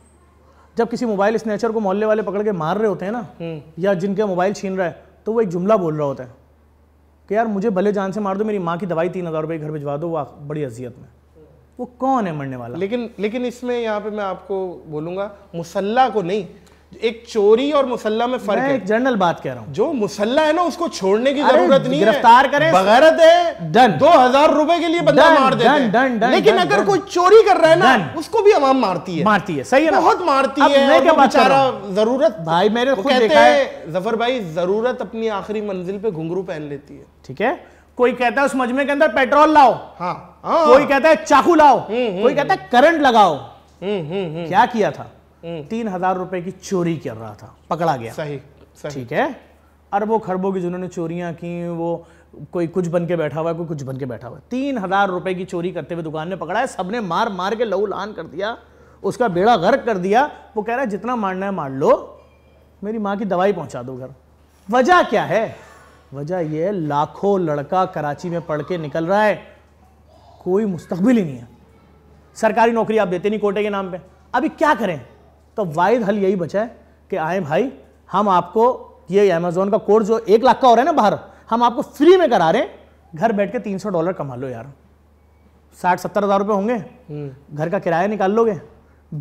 जब किसी मोबाइल स्नेचर को मोहल्ले वाले पकड़ के मार रहे होते हैं ना हम्म। या जिनके मोबाइल छीन रहा है तो वो एक जुमला बोल रहा होता है कि यार मुझे भले जान से मार दो मेरी माँ की दवाई तीन हज़ार रुपये घर भिजवा दो वो बड़ी अजियत में वो कौन है मरने वाला लेकिन लेकिन इसमें यहाँ पे मैं आपको बोलूँगा मुसल्ला को नहीं एक चोरी और मुसल्ला में फर्क है एक जनरल बात कह रहा हूँ जो मुसल्ला है ना उसको छोड़ने की जरूरत नहीं गिरफ्तार करें बगैरत है डन दो हजार रुपए के लिए बंदा मार देते हैं डन डन लेकिन अगर कोई चोरी कर रहा है ना उसको भी अवाम मारती है मारती है सही है बहुत मारती है मैं क्या बेचारा जरूरत भाई मेरे कहते हैं जफर भाई जरूरत अपनी आखिरी मंजिल पे घुंघरू पहन लेती है ठीक है कोई कहता है उस मजमे के अंदर पेट्रोल लाओ हाँ, हाँ। कोई कहता है चाकू लाओ हम्म, हम्म, कोई कहता है करंट लगाओ हम्म, क्या किया था हम्म। तीन हजार रुपए की चोरी कर रहा था पकड़ा गया सही ठीक है अरबों खरबों की जिन्होंने चोरियां की वो कोई कुछ बन के बैठा हुआ है कोई कुछ बन के बैठा हुआ है तीन हजार रुपए की चोरी करते हुए दुकान में पकड़ा है सबने मार मार के लहू लान कर दिया उसका बेड़ा गर्क कर दिया वो कह रहा है जितना मारना है मार लो मेरी माँ की दवाई पहुंचा दो घर वजह क्या है वजह यह लाखों लड़का कराची में पढ़ के निकल रहा है कोई मुस्तबिल ही नहीं है सरकारी नौकरी आप देते नहीं कोटे के नाम पे अभी क्या करें तो वाइद हल यही बचा है कि आए भाई हम आपको ये अमेजोन का कोर्स जो एक लाख का हो रहा है ना बाहर हम आपको फ्री में करा रहे हैं घर बैठ के तीन सौ डॉलर कमा लो यार साठ सत्तर हज़ार रुपये होंगे हम्म। घर का किराया निकाल लोगे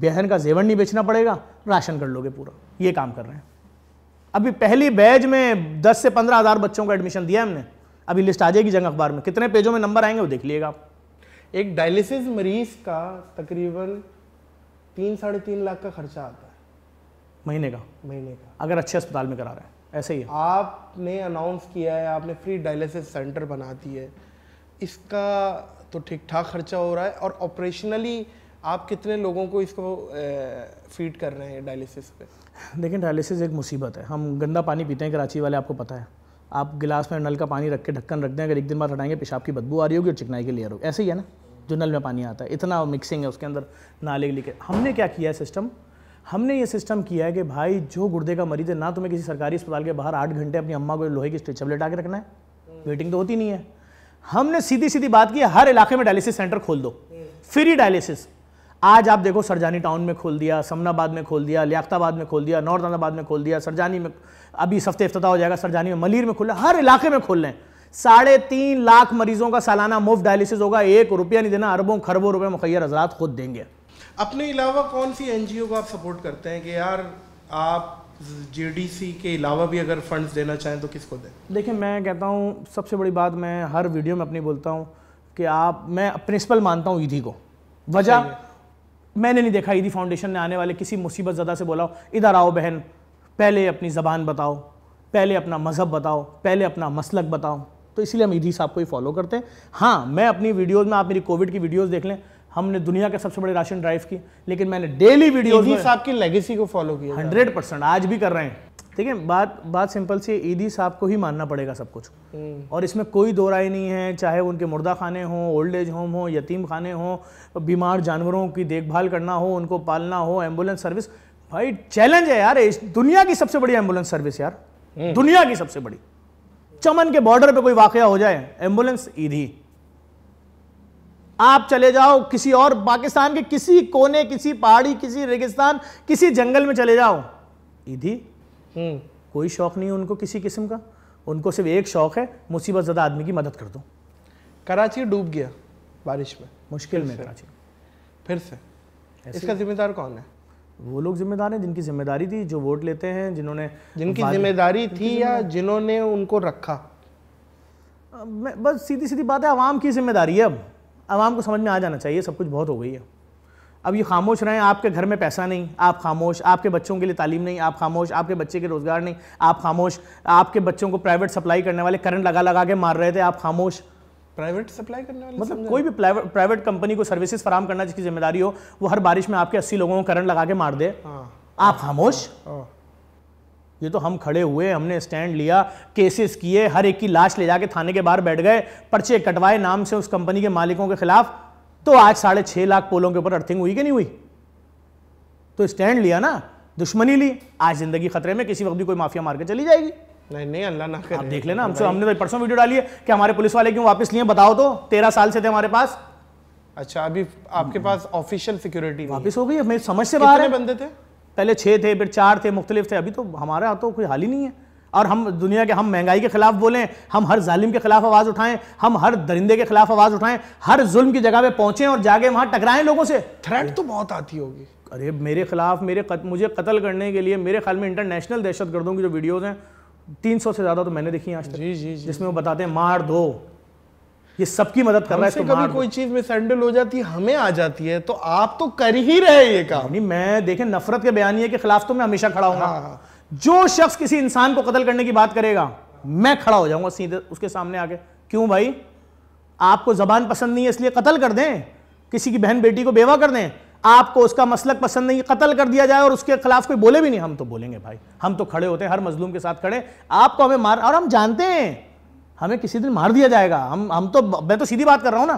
बहन का जेवर नहीं बेचना पड़ेगा राशन कर लोगे पूरा ये काम कर रहे हैं अभी पहली बैच में दस से पंद्रह हज़ार बच्चों का एडमिशन दिया हमने अभी लिस्ट आ जाएगी जंग अखबार में कितने पेजों में नंबर आएंगे वो देख लिएगा आप एक डायलिसिस मरीज का तकरीबन तीन साढ़े तीन लाख का खर्चा आता है महीने का महीने का अगर अच्छे अस्पताल में करा रहे हैं ऐसे ही है। आपने अनाउंस किया है आपने फ्री डायलिसिस सेंटर बना दी है इसका तो ठीक ठाक खर्चा हो रहा है और ऑपरेशनली आप कितने लोगों को इसको फीड कर रहे हैं डायलिसिस पे देखिए डायलिसिस एक मुसीबत है हम गंदा पानी पीते हैं कराची वाले आपको पता है आप गिलास में नल का पानी रख के ढक्कन रख दें अगर एक दिन बाद हटाएंगे पेशाब की बदबू आ रही होगी और चिकनाई के लिए होगी ऐसे ही है ना जो नल में पानी आता है इतना मिक्सिंग है उसके अंदर नाले के लिए हमने क्या किया है सिस्टम हमने ये सिस्टम किया है कि भाई जो गुर्दे का मरीज है ना तुम्हें किसी सरकारी अस्पताल के बाहर आठ घंटे अपनी अम्मा को लोहे की स्ट्रेचर लेटा के रखना है वेटिंग तो होती नहीं है हमने सीधी सीधी बात की हर इलाके में डायलिसिस सेंटर खोल दो फ्री डायलिसिस आज आप देखो सरजानी टाउन में खोल दिया समनाबाद में खोल दिया लियाताबाद में खोल दिया नॉर्थ अहमदाबाद में खोल दिया सरजानी में अभी इस हफ्ते अफ्ताह हो जाएगा सरजानी में मलिर में खोल हर इलाके में खोल लें साढ़े तीन लाख मरीजों का सालाना मुफ्त डायलिसिस होगा एक रुपया नहीं देना अरबों खरबों रुपए मुखैर हजरात खुद देंगे अपने अलावा कौन सी एन को आप सपोर्ट करते हैं कि यार आप सी के अलावा भी अगर फंड्स देना चाहें तो किसको दें देखिए मैं कहता हूँ सबसे बड़ी बात मैं हर वीडियो में अपनी बोलता हूँ कि आप मैं प्रिंसिपल मानता हूँ ईदी को वजह मैंने नहीं देखा ईदी फाउंडेशन ने आने वाले किसी मुसीबत ज़दा से बोला इधर आओ बहन पहले अपनी ज़बान बताओ पहले अपना मज़हब बताओ पहले अपना मसलक बताओ तो इसलिए हम ईदी e साहब को ही फॉलो करते हैं हाँ मैं अपनी वीडियोज़ में आप मेरी कोविड की वीडियोज़ देख लें हमने दुनिया के सबसे बड़े राशन ड्राइव की लेकिन मैंने डेली e वीडियो साहब की लेगेसी को फॉलो किया हंड्रेड परसेंट आज भी कर रहे हैं ठीक है बात बात सिंपल सी ईदी e साहब को ही मानना पड़ेगा सब कुछ हम्म। और इसमें कोई दो राय नहीं है चाहे उनके मुर्दा खाने हों ओल्ड एज होम हो यतीम खाने हों बीमार जानवरों की देखभाल करना हो उनको पालना हो एम्बुलेंस सर्विस भाई चैलेंज है यार दुनिया की सबसे बड़ी एम्बुलेंस सर्विस यार हम्म। दुनिया की सबसे बड़ी चमन के बॉर्डर पे कोई वाकया हो जाए एम्बुलेंस ईधी आप चले जाओ किसी और पाकिस्तान के किसी कोने किसी पहाड़ी किसी रेगिस्तान किसी जंगल में चले जाओ ईधी हम्म। कोई शौक नहीं है उनको किसी किस्म का उनको सिर्फ एक शौक है मुसीबत ज़्यादा आदमी की मदद कर दो कराची डूब गया बारिश में मुश्किल में कराची फिर से इसका जिम्मेदार कौन है वो लोग जिम्मेदार हैं जिनकी जिम्मेदारी थी जो वोट लेते हैं जिन्होंने जिनकी जिम्मेदारी थी या जिन्होंने उनको रखा मैं बस सीधी सीधी बात है आवाम की जिम्मेदारी है अब आवाम को समझ में आ जाना चाहिए सब कुछ बहुत हो गई है अब ये खामोश रहे आपके घर में पैसा नहीं आप खामोश आपके बच्चों के लिए तालीम नहीं आप खामोश आपके बच्चे के रोज़गार नहीं आप खामोश आपके बच्चों को प्राइवेट सप्लाई करने वाले करंट लगा लगा के मार रहे थे आप खामोश प्राइवेट सप्लाई करने वाले मतलब कोई भी प्राइवेट कंपनी को सर्विसेज फराम करना जिसकी जिम्मेदारी हो वो हर बारिश में आपके अस्सी लोगों को करंट लगा के मार दे हाँ। आप खामोश हाँ। ये तो हम खड़े हुए हमने स्टैंड लिया केसेस किए हर एक की लाश ले जाके थाने के बाहर बैठ गए पर्चे कटवाए नाम से उस कंपनी के मालिकों के खिलाफ तो आज साढ़े छह लाख पोलों के ऊपर अर्थिंग हुई कि नहीं हुई तो स्टैंड लिया ना दुश्मनी ली आज जिंदगी खतरे में किसी वक्त भी कोई माफिया मार के चली जाएगी नहीं नहीं अल्लाह ना करे आप देख लेना हमसे हमने तो परसों वीडियो डाली है कि हमारे पुलिस वाले क्यों वापस लिए बताओ तो तेरह साल से थे हमारे पास अच्छा अभी आपके पास ऑफिशियल सिक्योरिटी वापस हो गई है समझ से बाहर बंदे थे पहले छः थे फिर चार थे मुख्तलिफ थे अभी तो हमारे यहाँ तो कोई हाल ही नहीं है और हम दुनिया के हम महंगाई के खिलाफ बोलें हम हर जालिम के खिलाफ आवाज़ उठाएं हम हर दरिंदे के खिलाफ आवाज़ उठाएं हर जुल्म की जगह पे पहुंचे और जाके वहाँ टकराएं लोगों से थ्रेट तो बहुत आती होगी अरे मेरे खिलाफ मेरे कत, मुझे कत्ल करने के लिए मेरे ख्याल में इंटरनेशनल दहशत गर्दों की जो वीडियोज़ हैं तीन सौ से ज़्यादा तो मैंने देखी आज तक जी, जी, जी, जिसमें वो बताते हैं मार दो ये सबकी मदद कर रहा है कभी कोई चीज में सैंडल हो जाती है हमें आ जाती है तो आप तो कर ही रहे ये काम नहीं मैं देखें नफरत के बयानी के खिलाफ तो मैं हमेशा खड़ा हूँ हाँ, हाँ। जो शख्स किसी इंसान को कत्ल करने की बात करेगा मैं खड़ा हो जाऊंगा सीधे उसके सामने आके क्यों भाई आपको जबान पसंद नहीं है इसलिए कत्ल कर दें किसी की बहन बेटी को बेवा कर दें आपको उसका मसलक पसंद नहीं कत्ल कर दिया जाए और उसके खिलाफ कोई बोले भी नहीं हम तो बोलेंगे भाई हम तो खड़े होते हैं हर मजलूम के साथ खड़े आपको हमें मार और हम जानते हैं हमें किसी दिन मार दिया जाएगा हम हम तो मैं तो सीधी बात कर रहा हूँ ना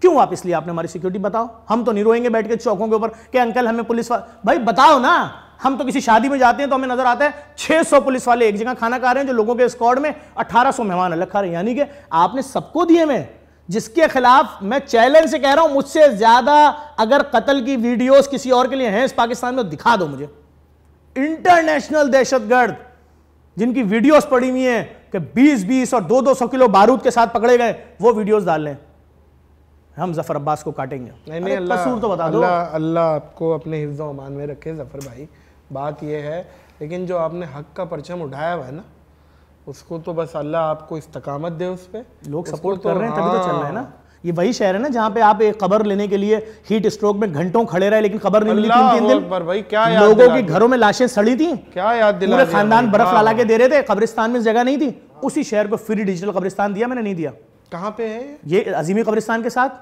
क्यों आप इसलिए आपने हमारी सिक्योरिटी बताओ हम तो नहीं रोएंगे बैठ के चौकों के ऊपर कि अंकल हमें पुलिस भाई बताओ ना हम तो किसी शादी में जाते हैं तो हमें नजर आता है 600 पुलिस वाले एक जगह खाना खा रहे हैं जो लोगों के स्कॉड में 1800 मेहमान अलग खा रहे हैं यानी कि आपने सबको दिए में जिसके खिलाफ मैं चैलेंज से कह रहा हूं मुझसे ज्यादा अगर कत्ल की वीडियोस किसी और के लिए हैं इस पाकिस्तान में दिखा दो मुझे इंटरनेशनल दहशतगर्द जिनकी वीडियोस पड़ी हुई हैं कि 20 20 और 2 200 किलो बारूद के साथ पकड़े गए वो वीडियोस डाल लें हम जफर अब्बास को काटेंगे नहीं नहीं अल्लाह कसूर तो बता दो अल्लाह अल्लाह आपको अपने हिफ्ज अमान में रखे जफर भाई बात यह है लेकिन जो आपने हक का परचम उठाया हुआ है ना उसको तो बस अल्लाह आपको इस्तकामत दे उस पर लोग सपोर्ट तो कर रहे हैं तभी तो चल रहा है ना हाँ। ये वही शहर है ना जहाँ पे आप एक खबर लेने के लिए हीट स्ट्रोक में घंटों खड़े रहे लेकिन खबर नहीं मिली तीन तीन दिन भाई क्या याद लोगों की घरों में लाशें सड़ी थी क्या याद दिला खानदान बर्फ लाला हाँ। के दे रहे थे कब्रिस्तान में जगह नहीं थी उसी शहर को फ्री डिजिटल कब्रिस्तान दिया मैंने नहीं दिया कहाँ पे है ये अजीमी कब्रिस्तान के साथ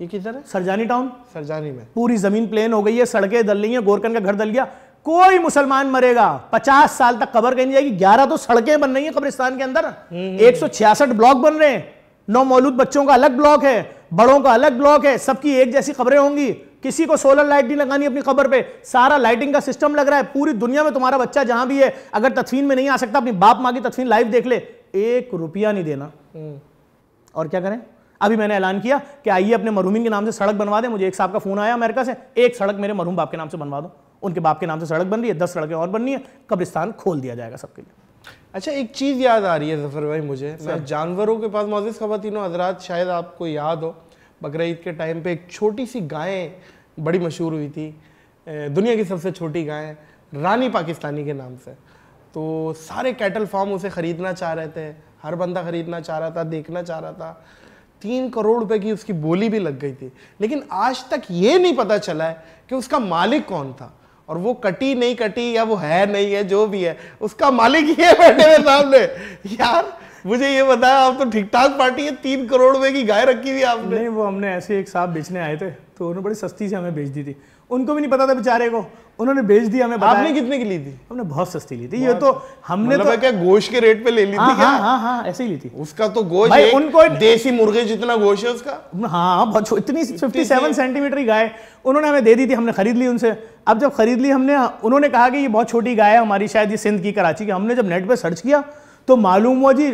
ये किधर है सरजानी टाउन सरजानी में पूरी जमीन प्लेन हो गई है सड़कें दल रही है गोरकन का घर दल गया कोई मुसलमान मरेगा पचास साल तक कबर कहीं नहीं जाएगी ग्यारह तो सड़कें बन रही हैं कब्रिस्तान के अंदर हम्म, हम्म। एक सौ छियासठ ब्लॉक बन रहे हैं नौ मौलूद बच्चों का अलग ब्लॉक है बड़ों का अलग ब्लॉक है सबकी एक जैसी खबरें होंगी किसी को सोलर लाइट नहीं लगानी अपनी खबर पे सारा लाइटिंग का सिस्टम लग रहा है पूरी दुनिया में तुम्हारा बच्चा जहां भी है अगर तदफीन में नहीं आ सकता अपनी बाप माँ की तदफीन लाइव देख ले एक रुपया नहीं देना हम्म। और क्या करें अभी मैंने ऐलान किया कि आइए अपने मरूमिन के नाम से सड़क बनवा दे मुझे एक साहब का फोन आया अमेरिका से एक सड़क मेरे मरूम बाप के नाम से बनवा दो उनके बाप के नाम से सड़क बन रही है दस सड़कें और बननी है कब्रिस्तान खोल दिया जाएगा सबके लिए अच्छा एक चीज़ याद आ रही है जफर भाई मुझे मैं जानवरों के पास मौजूद खातिनों हजरात शायद आपको याद हो बकर के टाइम पे एक छोटी सी गायें बड़ी मशहूर हुई थी दुनिया की सबसे छोटी गायें रानी पाकिस्तानी के नाम से तो सारे कैटल फार्म उसे ख़रीदना चाह रहे थे हर बंदा ख़रीदना चाह रहा था देखना चाह रहा था तीन करोड़ रुपए की उसकी बोली भी लग गई थी लेकिन आज तक ये नहीं पता चला है कि उसका मालिक कौन था और वो कटी नहीं कटी या वो है नहीं है जो भी है उसका मालिक ये बैठे हुए सामने यार मुझे ये बताया आप तो ठीक ठाक पार्टी है तीन करोड़ रुपए की गाय रखी हुई आपने नहीं वो हमने ऐसे एक साहब बेचने आए थे तो उन्होंने बड़ी सस्ती से हमें बेच दी थी उनको भी नहीं पता था बेचारे को उन्होंने भेज दिया हमें आपने कितने की ली थी हमने बहुत सस्ती ली थी ये तो हमने मतलब तो क्या गोश के रेट पे ले ली थी हाँ, हाँ हाँ हाँ ऐसे ही ली थी उसका तो गोश भाई उनको देसी मुर्गे जितना गोश है उसका हाँ बहुत इतनी फिफ्टी सेवन सेंटीमीटर की गाय उन्होंने हमें दे दी थी हमने खरीद ली उनसे अब जब खरीद ली हमने उन्होंने कहा कि ये बहुत छोटी गाय है हमारी शायद ये सिंध की कराची की हमने जब नेट पर सर्च किया तो मालूम हुआ जी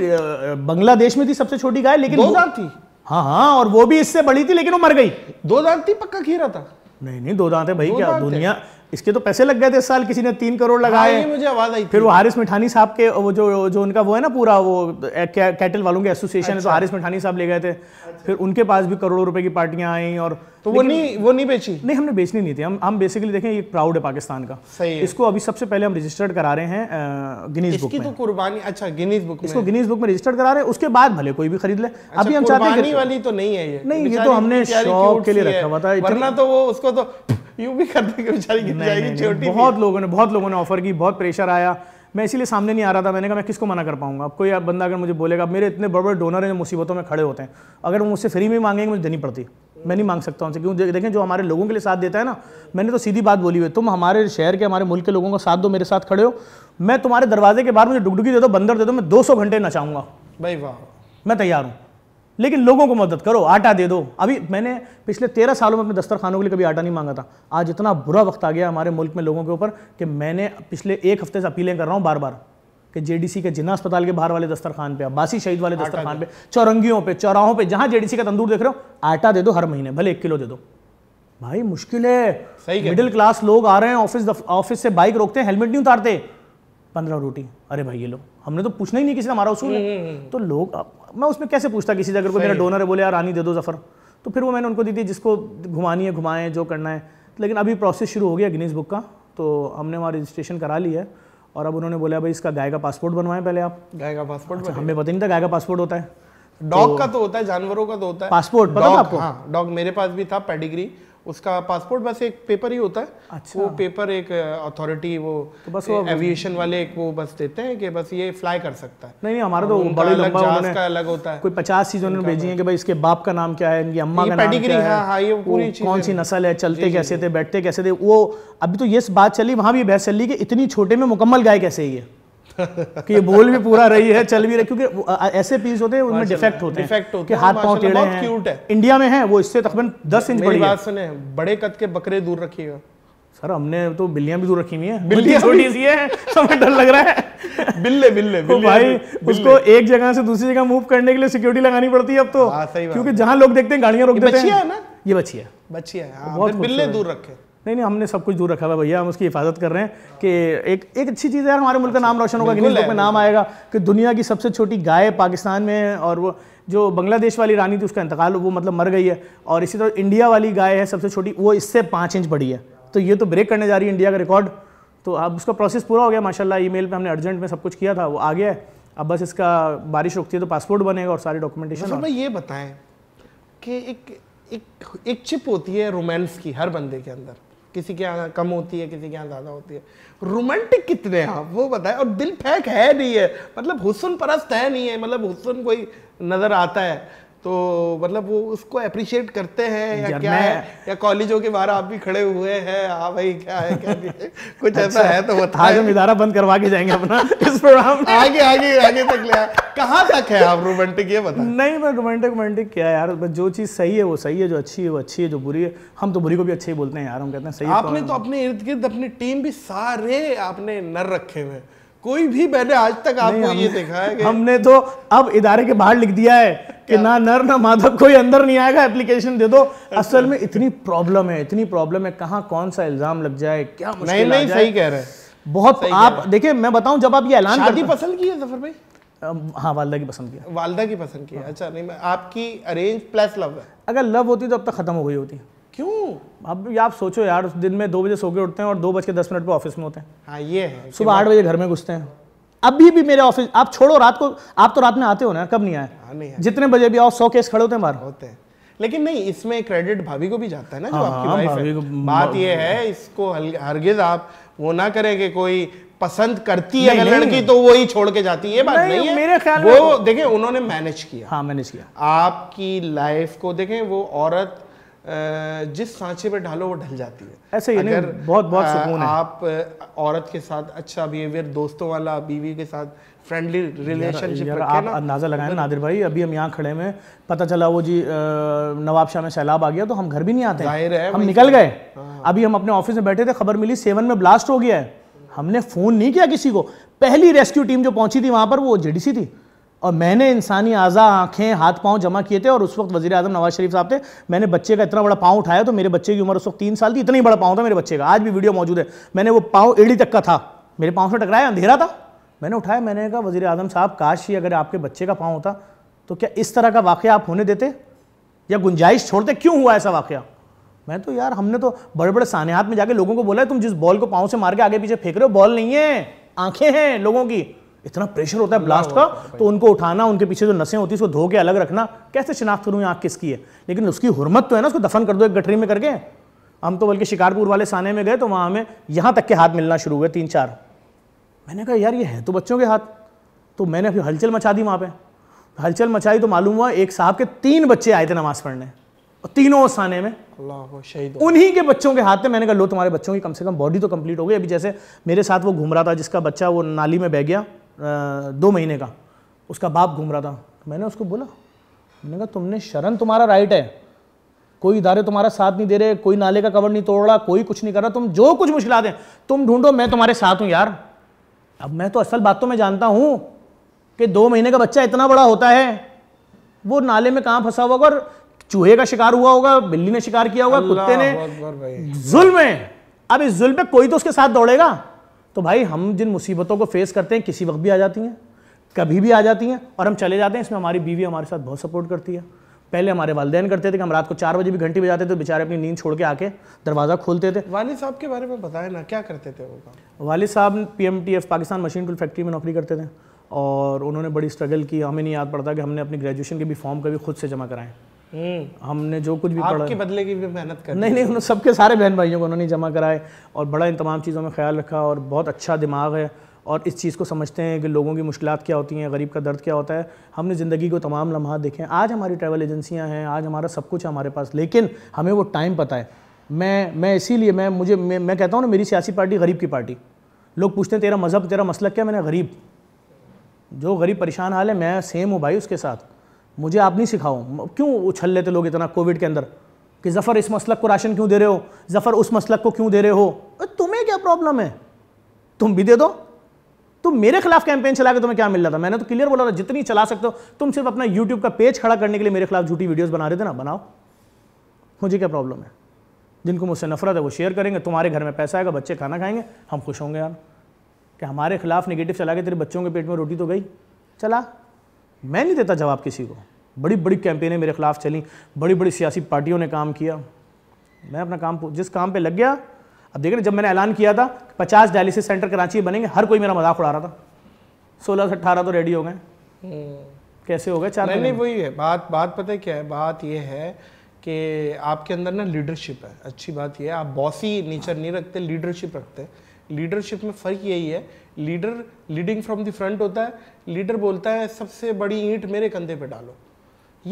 बांग्लादेश में थी सबसे छोटी गाय लेकिन दो दांत थी हाँ हाँ और वो भी इससे बड़ी थी लेकिन वो मर गई दो दांत थी पक्का खीरा था नहीं नहीं दो दांत है भाई क्या दुनिया इसके तो पैसे लग गए थे इस साल किसी ने तीन करोड़ हाँ, लगाए हाँ, मुझे आवाज आई फिर वो हारिस मिठानी साहब के वो जो जो उनका वो है ना पूरा वो कैटल के, वालों के एसोसिएशन अच्छा। है तो अच्छा। हारिस मिठानी साहब ले गए थे अच्छा। फिर उनके पास भी करोड़ों रुपए की पार्टियां आई और तो वो नहीं वो नहीं बेची नहीं हमने बेचनी नहीं थी हम हम बेसिकली देखें ये प्राउड है पाकिस्तान का सही है। इसको अभी सबसे पहले हम रजिस्टर्ड करा रहे हैं गिनीज बुक तो कुर्बानी अच्छा गिनीज बुक इसको गिनीज बुक में रजिस्टर्ड करा रहे हैं उसके बाद भले कोई भी खरीद ले अच्छा, अभी हम चाहते हैं वाली तो नहीं है ये नहीं ये तो हमने शौक के लिए रखा हुआ था वरना तो वो उसको तो यूं भी कर देंगे बेचारी गिर जाएगी छोटी बहुत लोगों ने बहुत लोगों ने ऑफर की बहुत प्रेशर आया मैं इसीलिए सामने नहीं आ रहा था मैंने कहा मैं किसको मना कर पाऊंगा आपको कोई बंदा अगर मुझे बोलेगा मेरे इतने बड़े बड़े डोनर हैं जो मुसीबतों में खड़े होते हैं अगर वो मुझसे फ्री में मांगेंगे मुझे देनी पड़ती मैं नहीं मांग सकता उनसे क्यों देखें जो हमारे लोगों के लिए साथ देता है ना मैंने तो सीधी बात बोली हुई तुम हमारे शहर के हमारे मुल्क के लोगों का साथ दो मेरे साथ खड़े हो मैं तुम्हारे दरवाजे के बाहर मुझे डुगडुगी दे दो बंदर दे दो मैं दो घंटे नचाऊंगा भाई वाह मैं तैयार हूँ लेकिन लोगों को मदद करो आटा दे दो अभी मैंने पिछले तेरह सालों में अपने दस्तरखानों के लिए कभी आटा नहीं मांगा था आज इतना बुरा वक्त आ गया हमारे मुल्क में लोगों के ऊपर कि मैंने पिछले एक हफ्ते से अपीलें कर रहा हूँ बार बार कि जेडीसी के जिन्ना अस्पताल के बाहर वाले दस्तरखान पे अब्बासी शहीद वाले दस्तरखान पे चौरंगियों पे चौराहों पे जहां जेडीसी का तंदूर देख रहे हो आटा दे दो हर महीने भले एक किलो दे दो भाई मुश्किल है सही मिडिल क्लास लोग आ रहे हैं ऑफिस ऑफिस से बाइक रोकते हैं हेलमेट नहीं उतारते पंद्रह रोटी अरे भाई ये लो हमने तो पूछना ही नहीं किसी ने हमारा उसूल हम्म, हम्म, हम्म। तो लोग मैं उसमें कैसे पूछता किसी से अगर कोई मेरा डोनर है बोले यार रानी दे दो जफ़र तो फिर वो मैंने उनको दी थी जिसको घुमानी है घुमाएं जो करना है लेकिन अभी प्रोसेस शुरू हो गया गिनीज बुक का तो हमने वहाँ रजिस्ट्रेशन करा ली है और अब उन्होंने बोला भाई इसका गाय का पासपोर्ट बनवाएं पहले आप गाय का पासपोर्ट अच्छा, हमें पता नहीं था गाय का पासपोर्ट होता है डॉग तो, का तो होता है जानवरों का तो होता है पासपोर्ट पता था आपको हाँ मेरे पास भी था पेडिग्री उसका पासपोर्ट बस एक पेपर ही होता है अच्छा। वो पेपर एक अथॉरिटी uh, वो तो बस वो एविएशन वाले एक वो बस देते हैं कि बस ये फ्लाई कर सकता है नहीं हमारा तो बड़े लंबा उन्होंने का अलग होता है कोई पचास चीज़ उन्होंने भेजी है कि भाई इसके बाप का नाम क्या है इनकी अम्मा का नाम क्या है हाँ, हाँ ये पूरी कौन सी नस्ल है चलते कैसे थे बैठते कैसे थे वो अभी तो ये बात चली वहां भी बहस चल रही कि इतनी छोटे में मुकम्मल गाय कैसे ही है कि ये बोल भी पूरा रही है चल भी रही क्योंकि ऐसे पीस होते हैं उनमें डिफेक्ट होते हैं डिफेक्ट होते हाथ पांव टेढ़े हैं क्यूट है इंडिया में है वो इससे तकरीबन दस इंच बड़ी बात सुने बड़े कद के बकरे दूर रखिएगा सर हमने तो बिल्लियां भी दूर रखी हुई है बिल्ली छोटी सी है हमें डर लग रहा है बिल्ले बिल्ले तो भाई बिल्ले। उसको एक जगह से दूसरी जगह मूव करने के लिए सिक्योरिटी लगानी पड़ती है अब तो हाँ, क्योंकि जहां लोग देखते हैं गाड़ियां रोक देते हैं ना ये बच्ची है बच्ची है हाँ, बिल्ले दूर रखे नहीं नहीं हमने सब कुछ दूर रखा हुआ भैया हम उसकी हिफाजत कर रहे हैं कि एक एक अच्छी चीज़ है यार हमारे मुल्क का नाम रोशन होगा कि न्यूज़ में नाम आएगा कि दुनिया की सबसे छोटी गाय पाकिस्तान में और वो जो बांग्लादेश वाली रानी थी उसका इंतकाल वो मतलब मर गई है और इसी तरह इंडिया वाली गाय है सबसे छोटी वो इससे पाँच इंच बड़ी है तो ये तो ब्रेक करने जा रही है इंडिया का रिकॉर्ड तो अब उसका प्रोसेस पूरा हो गया माशाला ई मेल हमने अर्जेंट में सब कुछ किया था वो आ गया है अब बस इसका बारिश रुकती है तो पासपोर्ट बनेगा और सारी डॉक्यूमेंटेशन अच्छा, हमें ये बताएं कि एक एक एक चिप होती है रोमांस की हर बंदे के अंदर किसी के यहाँ कम होती है किसी के यहाँ ज़्यादा होती है रोमांटिक कितने हैं आप वो बताएं और दिल फेंक है नहीं है मतलब हुसन परस्त है नहीं है मतलब हुसन कोई नज़र आता है तो मतलब वो उसको अप्रिशिएट करते हैं या क्या है या कॉलेजों के बाहर आप भी खड़े हुए हैं हाँ भाई क्या है क्या कुछ ऐसा अच्छा, है तो वो था हम इदारा बंद करवा के जाएंगे अपना इस प्रोग्राम आगे आगे आगे तक ले कहाँ तक है आप रोमांटिक ये बता नहीं मैं रोमांटिक रोमांटिक क्या यार जो चीज़ सही है वो सही है जो अच्छी है वो अच्छी है जो बुरी है हम तो बुरी को भी अच्छे ही बोलते हैं यार हम कहते हैं सही तो आपने तो अपने इर्द गिर्द अपनी टीम भी सारे आपने नर रखे हुए हैं कोई भी मैंने आज तक आपको ये देखा है हमने तो अब इदारे के बाहर लिख दिया है कि ना नर ना माधव कोई अंदर नहीं आएगा एप्लीकेशन दे दो असल में इतनी प्रॉब्लम है इतनी प्रॉब्लम है कहाँ कौन सा इल्जाम लग जाए क्या नहीं नहीं सही कह रहे हैं बहुत आप देखिए मैं बताऊं जब आप ये ऐलान शादी पसंद की है जफर भाई हाँ वालदा की पसंद किया वालदा की पसंद किया हाँ। अच्छा नहीं मैं आपकी अरेंज प्लस लव है अगर लव होती तो अब तक खत्म हो गई होती क्यों अब आप सोचो यार दिन में दो बजे सो के उठते हैं और दो बज के दस मिनट पे ऑफिस में होते हैं हाँ ये है सुबह आठ बजे घर में घुसते हैं अभी भी मेरे ऑफिस आप छोड़ो रात को आप तो रात में आते हो ना कब नहीं आए हाँ, नहीं जितने बजे भी आओ सौ केस खड़े होते हैं बाहर होते हैं लेकिन नहीं इसमें क्रेडिट भाभी को भी जाता है ना जो हाँ, आपकी वाइफ है बात ये है इसको हरगिज आप वो ना करें कि कोई पसंद करती है अगर लड़की तो वो ही छोड़ के जाती है ये बात नहीं, नहीं है मेरे ख्याल वो देखें उन्होंने मैनेज किया हाँ मैनेज किया आपकी लाइफ को देखें वो औरत जिस सांचे पर ढालो वो ढल जाती है ऐसे ही अगर बहुत बहुत सुकून है आप औरत के साथ अच्छा बिहेवियर दोस्तों वाला बीवी के साथ फ्रेंडली रिलेशनशिप यार, यार आप अंदाज़ा लगाए ना मतलब नादिर भाई अभी हम यहाँ खड़े में पता चला वो जी नवाब शाह में सैलाब आ गया तो हम घर भी नहीं आते है हम निकल तो। गए हाँ। अभी हम अपने ऑफिस में बैठे थे खबर मिली सेवन में ब्लास्ट हो गया है हमने फ़ोन नहीं किया किसी को पहली रेस्क्यू टीम जो पहुंची थी वहाँ पर वो जेडीसी थी और मैंने इंसानी आज़ा आंखें हाथ पाँव जमा किए थे और उस वक्त वजी अजम नवाज शरीफ साहब थे मैंने बच्चे का इतना बड़ा पाँव उठाया तो मेरे बच्चे की उम्र उस वक्त तीन साल थी इतना ही बड़ा पाँव था मेरे बच्चे का आज भी वीडियो मौजूद है मैंने वो पाँव एड़ी तक का था मेरे पाँव से टकराया अंधेरा था मैंने उठाया मैंने कहा वजी आजम साहब काश ही अगर आपके बच्चे का पाँव होता तो क्या इस तरह का वाक़ आप होने देते या गुंजाइश छोड़ते क्यों हुआ ऐसा वाक़ मैं तो यार हमने तो बड़े बड़े सानेहात में जाके लोगों को बोला है तुम जिस बॉल को पाँव से मार के आगे पीछे फेंक रहे हो बॉल नहीं है आंखें हैं लोगों की इतना प्रेशर होता है ब्लास्ट का तो उनको उठाना उनके पीछे जो नसें होती है उसको धो के अलग रखना कैसे शिनाख्त करूँ आँख किसकी है लेकिन उसकी हुरमत तो है ना उसको दफन कर दो एक गठरी में करके हम तो बल्कि शिकारपुर वाले साने में गए तो वहाँ हमें यहाँ तक के हाथ मिलना शुरू हुए तीन चार मैंने कहा यार ये है तो बच्चों के हाथ तो मैंने फिर हलचल मचा दी वहाँ पर हलचल मचाई तो मालूम हुआ एक साहब के तीन बच्चे आए थे नमाज़ पढ़ने और तीनों साने में शहीद उन्हीं के बच्चों के हाथ में मैंने कहा लो तुम्हारे बच्चों की कम से कम बॉडी तो कंप्लीट हो गई अभी जैसे मेरे साथ वो घूम रहा था जिसका बच्चा वो नाली में बह गया दो महीने का उसका बाप घूम रहा था मैंने उसको बोला मैंने कहा तुमने शरण तुम्हारा राइट है कोई इदारे तुम्हारा साथ नहीं दे रहे कोई नाले का कवर नहीं तोड़ रहा कोई कुछ नहीं कर रहा तुम जो कुछ मुश्किल हैं तुम ढूंढो मैं तुम्हारे साथ हूँ यार अब मैं तो असल बात तो मैं जानता हूँ कि दो महीने का बच्चा इतना बड़ा होता है वो नाले में कहाँ फंसा हुआ और चूहे का शिकार हुआ होगा बिल्ली ने शिकार किया होगा कुत्ते ने जुल्म है अब इस जुल्म पे कोई तो उसके साथ दौड़ेगा तो भाई हम जिन मुसीबतों को फेस करते हैं किसी वक्त भी आ जाती हैं कभी भी आ जाती हैं और हम चले जाते हैं इसमें हमारी बीवी हमारे साथ बहुत सपोर्ट करती है पहले हमारे वालदेन करते थे कि हम रात को चार बजे भी घंटी बजाते थे तो बेचारे अपनी नींद छोड़ के आके दरवाज़ा खोलते थे वालिद साहब के बारे में बताए ना क्या करते थे वो वालिद साहब P M T F Pakistan machine tool factory में नौकरी करते थे और उन्होंने बड़ी स्ट्रगल की हमें नहीं याद पड़ता कि हमने अपनी ग्रेजुएशन के भी फॉर्म कभी खुद से जमा कराएं हम्म। हमने जो कुछ भी पढ़ा बदले की भी मेहनत कर नहीं नहीं उन्होंने सबके सारे बहन भाइयों को उन्होंने जमा कराए और बड़ा इन तमाम चीज़ों में ख्याल रखा और बहुत अच्छा दिमाग है और इस चीज़ को समझते हैं कि लोगों की मुश्किल क्या होती हैं गरीब का दर्द क्या होता है हमने ज़िंदगी को तमाम लम्हा देखे हैं आज हमारी ट्रैवल एजेंसियाँ हैं आज हमारा सब कुछ है हमारे पास लेकिन हमें वो टाइम पता है मैं मैं इसीलिए मैं मुझे मैं, मैं कहता हूँ ना मेरी सियासी पार्टी गरीब की पार्टी लोग पूछते हैं तेरा मज़हब तेरा मसलक क्या मैंने गरीब जो गरीब परेशान हाल है मैं सेम हूँ भाई उसके साथ मुझे आप नहीं सिखाओ क्यों उछल लेते लोग इतना कोविड के अंदर कि जफ़र इस मसलक को राशन क्यों दे रहे हो जफ़र उस मसलक को क्यों दे रहे हो तुम्हें क्या प्रॉब्लम है तुम भी दे दो तुम मेरे खिलाफ कैंपेन चला के तुम्हें क्या मिल रहा था मैंने तो क्लियर बोला था जितनी चला सकते हो तुम सिर्फ अपना यूट्यूब का पेज खड़ा करने के लिए मेरे खिलाफ झूठी वीडियोस बना रहे थे ना बनाओ मुझे क्या प्रॉब्लम है जिनको मुझसे नफरत है वो शेयर करेंगे तुम्हारे घर में पैसा आएगा बच्चे खाना खाएंगे हम खुश होंगे यार कि हमारे खिलाफ निगेटिव चला के तेरे बच्चों के पेट में रोटी तो गई चला मैं नहीं देता जवाब किसी को बड़ी बड़ी कैंपेनें मेरे खिलाफ चली बड़ी बड़ी सियासी पार्टियों ने काम किया मैं अपना काम जिस काम पे लग गया अब देखें जब मैंने ऐलान किया था कि पचास डायलिसिस सेंटर कराची बनेंगे हर कोई मेरा मजाक उड़ा रहा था सोलह से अट्ठारह तो रेडी हो गए हम्म। कैसे हो गए चार नहीं, नहीं वही है बात बात पता है क्या है बात यह है कि आपके अंदर ना लीडरशिप है अच्छी बात यह है आप बॉसी नेचर नहीं रखते लीडरशिप रखते लीडरशिप में फ़र्क यही है leader leading from the front होता है लीडर बोलता है सबसे बड़ी ईंट मेरे कंधे पे डालो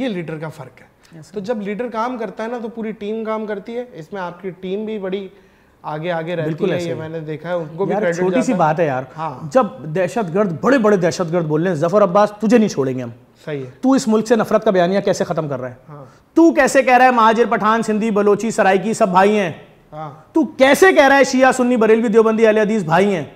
ये लीडर का फ़र्क है yes, तो जब लीडर काम करता है ना तो पूरी टीम काम करती है इसमें आपकी टीम भी बड़ी आगे आगे रहती है ये मैंने देखा है उनको यार, भी छोटी सी बात है यार हाँ जब दहशतगर्द बड़े बड़े दहशतगर्द बोल रहे हैं जफर अब्बास तुझे नहीं छोड़ेंगे हम सही है तू इस मुल्क से नफरत का बयानिया कैसे खत्म कर रहा है हाँ। तू कैसे कह रहा है महाजिर पठान सिंधी बलोची सराइकी सब भाई हैं हाँ। तू कैसे कह रहा है शिया सुन्नी बरेलवी देवबंदी अली हदीस भाई हैं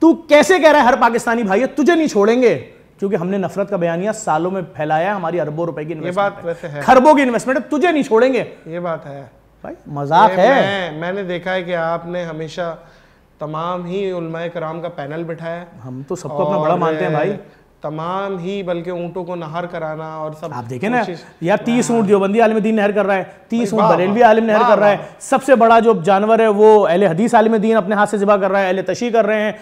तू कैसे कह रहा है हर पाकिस्तानी भाई तुझे नहीं छोड़ेंगे क्योंकि हमने नफरत का बयानिया सालों में फैलाया हमारी अरबों रुपए की ये बात वैसे है खरबों की इन्वेस्टमेंट है तुझे नहीं छोड़ेंगे ये बात है भाई मजाक है मैं, मैंने देखा है कि आपने हमेशा तमाम ही उलमाए कराम का पैनल बिठाया हम तो सबको अपना बड़ा मानते हैं भाई तमाम ही बल्कि ऊँटों को नहर कराना और सब आप देखें ना या तीस हाँ। ऊँट देवबंदी आलम दीन नहर कर रहा है तीस ऊँट बरेलवी आलम नहर कर रहा है सबसे बड़ा जो जानवर है वो अहले हदीस आलम दीन अपने हाथ से ज़िबा कर रहा है अहले तशी कर रहे हैं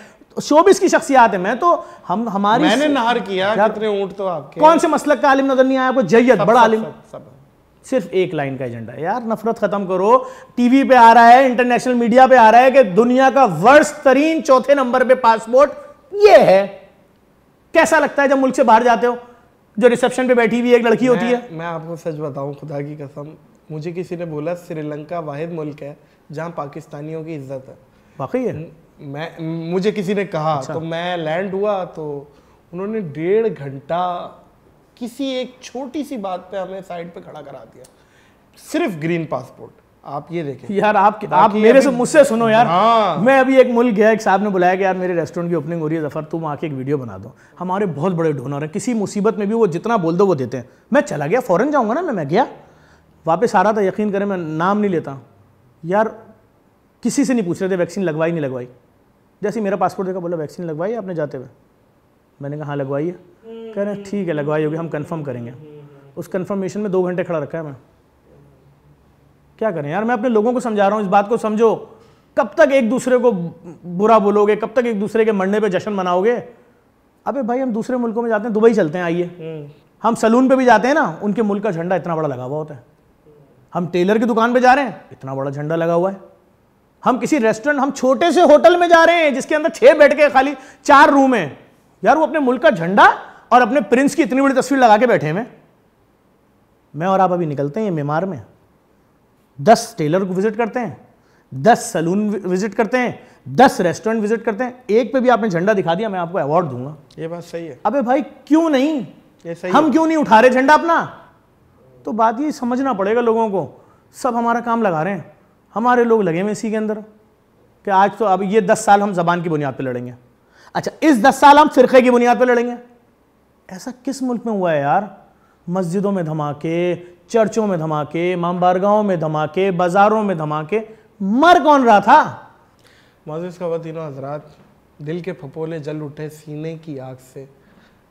शोबिस की शख्सियात है मैं तो हम हमारी मैंने नहर किया कितने ऊंट तो आपके कौन से मसलक का आलिम नजर नहीं आया आपको जैयद बड़ा आलिम सिर्फ एक लाइन का एजेंडा है यार नफरत खत्म करो टीवी पे आ रहा है इंटरनेशनल मीडिया पे आ रहा है कि दुनिया का वर्स्ट तरीन चौथे नंबर पे पासपोर्ट ये है कैसा लगता है जब मुल्क से बाहर जाते हो जो रिसेप्शन पे बैठी हुई एक लड़की होती है मैं आपको सच बताऊं खुदा की कसम मुझे किसी ने बोला श्रीलंका वाहिद मुल्क है जहां पाकिस्तानियों की इज्जत है बाकी है मैं मुझे किसी ने कहा अच्छा। तो मैं लैंड हुआ तो उन्होंने डेढ़ घंटा किसी एक छोटी सी बात पे हमें साइड पे खड़ा करा दिया सिर्फ ग्रीन पासपोर्ट आप ये देखें यार आप आप मेरे से मुझसे सुनो यार हाँ। मैं अभी एक मुल्क गया एक साहब ने बुलाया कि यार मेरे रेस्टोरेंट की ओपनिंग हो रही है जफर तुम आके एक वीडियो बना दो हमारे बहुत बड़े डोनर हैं किसी मुसीबत में भी वो जितना बोल दो वो देते हैं मैं चला गया फ़ौरन जाऊँगा ना मैं मैं गया वापस आ रहा था यकीन करें मैं नाम नहीं लेता यार किसी से नहीं पूछ रहे थे वैक्सीन लगवाई नहीं लगवाई जैसे मेरा पासपोर्ट देखा बोला वैक्सीन लगवाई आपने जाते हुए मैंने कहा हाँ लगवाई है कह रहे हैं ठीक है लगवाई होगी हम कंफर्म करेंगे उस कंफर्मेशन में दो घंटे खड़ा रखा है मैं क्या करें यार मैं अपने लोगों को समझा रहा हूँ इस बात को समझो कब तक एक दूसरे को बुरा बोलोगे कब तक एक दूसरे के मरने पे जश्न मनाओगे अबे भाई हम दूसरे मुल्कों में जाते हैं दुबई चलते हैं आइए हम्म। हम सलून पे भी जाते हैं ना उनके मुल्क का झंडा इतना बड़ा लगा हुआ होता है हम टेलर की दुकान पे जा रहे हैं इतना बड़ा झंडा लगा हुआ है हम किसी रेस्टोरेंट हम छोटे से होटल में जा रहे हैं जिसके अंदर छह बैठ के खाली चार रूम है यार वो अपने मुल्क का झंडा और अपने प्रिंस की इतनी बड़ी तस्वीर लगा के बैठे हैं मैं और आप अभी निकलते हैं मेमार में दस टेलर को विजिट करते हैं दस सलून विजिट करते हैं दस रेस्टोरेंट विजिट करते हैं एक पे भी आपने झंडा दिखा दिया मैं आपको अवार्ड दूंगा ये बात सही है अबे भाई क्यों नहीं ये सही हम क्यों नहीं उठा रहे झंडा अपना तो बात ये समझना पड़ेगा लोगों को सब हमारा काम लगा रहे हैं हमारे लोग लगे हुए इसी के अंदर कि आज तो अब ये दस साल हम जबान की बुनियाद पर लड़ेंगे अच्छा इस दस साल हम फिरके की बुनियाद पर लड़ेंगे ऐसा किस मुल्क में हुआ है यार मस्जिदों में धमाके चर्चों में धमाके इमाम बारगाहों में धमाके बाज़ारों में धमाके मर कौन रहा था का वतीनो हजरात दिल के फपोले जल उठे सीने की आग से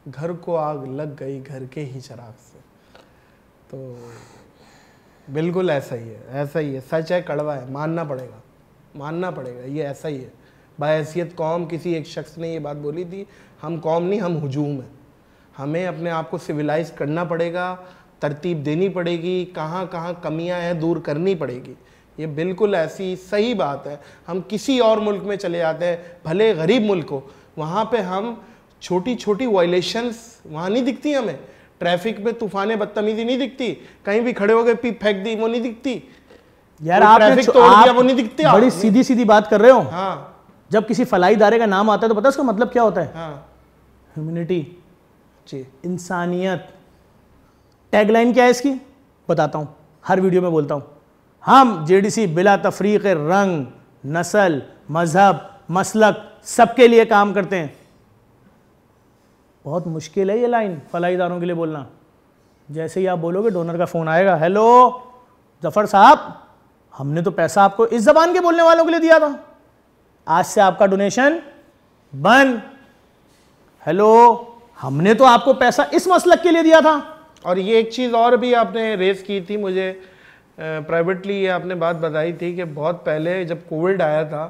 घर को आग लग गई घर के ही चराग से तो बिल्कुल ऐसा ही है ऐसा ही है सच है कड़वा है मानना पड़ेगा मानना पड़ेगा ये ऐसा ही है बाहसीत कौम किसी एक शख्स ने ये बात बोली थी हम कौम नहीं हम हजूम हैं हमें अपने आप को सिविलाइज करना पड़ेगा तरतीब देनी पड़ेगी कहाँ कहाँ कमियाँ हैं दूर करनी पड़ेगी ये बिल्कुल ऐसी सही बात है हम किसी और मुल्क में चले जाते हैं भले गरीब मुल्क हो वहाँ पर हम छोटी छोटी वायलेशंस वहाँ नहीं दिखती हमें ट्रैफिक में तूफान बदतमीजी नहीं दिखती कहीं भी खड़े हो गए पीप फेंक दी वो नहीं दिखती यार आप ट्रैफिक तोड़ दिया वो नहीं दिखती बड़ी सीधी सीधी बात कर रहे हो हाँ जब किसी फलाई दारे का नाम आता है तो पता है उसका मतलब क्या होता है ह्यूमिनिटी हाँ। जी इंसानियत टैगलाइन क्या है इसकी बताता हूँ हर वीडियो में बोलता हूँ हम जेडीसी बिला तफरीक रंग नस्ल मज़हब मसलक सबके लिए काम करते हैं बहुत मुश्किल है ये लाइन फलाईदारों के लिए बोलना जैसे ही आप बोलोगे डोनर का फ़ोन आएगा हेलो जफ़र साहब हमने तो पैसा आपको इस जबान के बोलने वालों के लिए दिया था आज से आपका डोनेशन बंद हेलो हमने तो आपको पैसा इस मसलक के लिए दिया था और ये एक चीज़ और भी आपने रेस की थी मुझे प्राइवेटली ये आपने बात बताई थी कि बहुत पहले जब कोविड आया था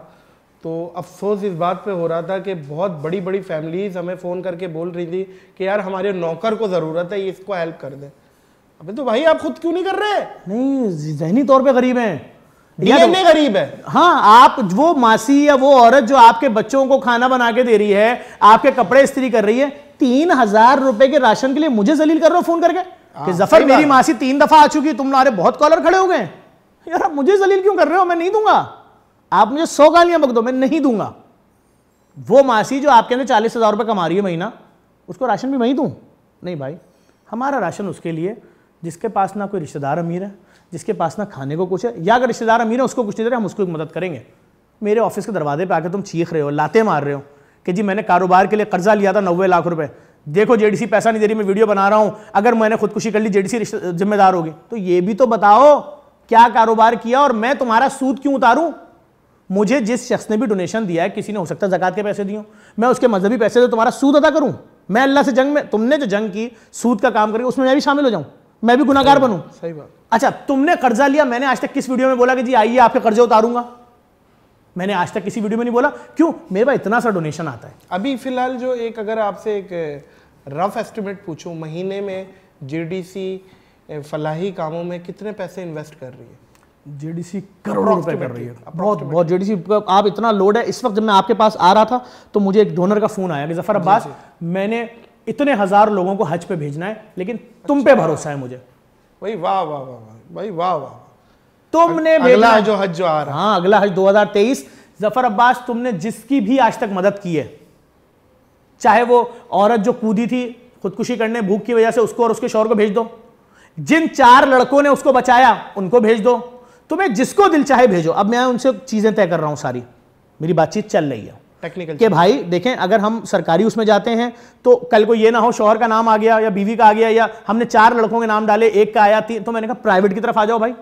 तो अफसोस इस बात पे हो रहा था कि बहुत बड़ी बड़ी फैमिलीज हमें फ़ोन करके बोल रही थी कि यार हमारे नौकर को ज़रूरत है इसको हेल्प कर दें अबे तो भाई आप खुद क्यों नहीं कर रहे नहीं जहनी तौर पे गरीब हैं डीएनए तो, गरीब है हाँ आप वो मासी या वो औरत जो आपके बच्चों को खाना बना के दे रही है आपके कपड़े इस्त्री कर रही है तीन हजार रुपए के राशन के लिए मुझे जलील कर रहे हो फोन करके हाँ, कि जफर मेरी मासी तीन दफा आ चुकी तुम अरे बहुत कॉलर खड़े हो गए यार आप मुझे जलील क्यों कर रहे हो मैं नहीं दूंगा आप मुझे सौ गालियां बक दो मैं नहीं दूंगा वो मासी जो आपके अंदर चालीस हज़ार रुपये कमा रही है महीना उसको राशन भी वहीं दूँ नहीं भाई हमारा राशन उसके लिए जिसके पास ना कोई रिश्तेदार अमीर है जिसके पास ना खाने को कुछ है या अगर रिश्तेदार अमीर है उसको कुछ नहीं दे रहे हम उसको मदद करेंगे मेरे ऑफिस के दरवाजे पर आकर तुम चीख रहे हो लाते मार रहे हो कि जी मैंने कारोबार के लिए कर्जा लिया था नब्बे लाख रुपए देखो जेडीसी पैसा नहीं दे रही मैं वीडियो बना रहा हूं अगर मैंने खुदकुशी कर ली जेडीसी जिम्मेदार होगी तो ये भी तो बताओ क्या कारोबार किया और मैं तुम्हारा सूद क्यों उतारूं मुझे जिस शख्स ने भी डोनेशन दिया है किसी ने हो सकता है जकत के पैसे दियो मैं उसके मजहबी पैसे से तो तुम्हारा सूद अदा करूँ मैं अल्लाह से जंग में तुमने जो जंग की सूद का काम करी उसमें मैं भी शामिल हो जाऊँ मैं भी गुनागार बनूँ सही बात अच्छा तुमने कर्जा लिया मैंने आज तक किस वीडियो में बोला कि जी आइए आपके कर्जे उतारूंगा मैंने आज तक किसी वीडियो में नहीं बोला क्यों मेरे पास इतना सा डोनेशन आता है अभी फिलहाल जो एक अगर आपसे एक रफ एस्टिमेट पूछूं महीने में जीडीसी फलाही कामों में कितने पैसे इन्वेस्ट कर रही है जेडीसी करोड़ों रुपए कर रही है बहुत बहुत जेडीसी आप इतना लोड है इस वक्त जब मैं आपके पास आ रहा था तो मुझे एक डोनर का फोन आया कि जफर अब्बास मैंने इतने हजार लोगों को हज पे भेजना है लेकिन तुम पे अच्छा। भरोसा है मुझे भाई वाह वाह वाह भाई वाह वाह तुमने अगला जो हज जो आ रहा हाँ अगला हज 2023 जफर अब्बास तुमने जिसकी भी आज तक मदद की है चाहे वो औरत जो कूदी थी खुदकुशी करने भूख की वजह से उसको और उसके शौहर को भेज दो जिन चार लड़कों ने उसको बचाया उनको भेज दो तो मैं जिसको दिल चाहे भेजो अब मैं उनसे चीज़ें तय कर रहा हूं सारी मेरी बातचीत चल रही है टेक्निकल के भाई देखें अगर हम सरकारी उसमें जाते हैं तो कल को ये ना हो शोहर का नाम आ गया या बीवी का आ गया या हमने चार लड़कों के नाम डाले एक का आया तीन तो मैंने कहा प्राइवेट की तरफ आ जाओ भाई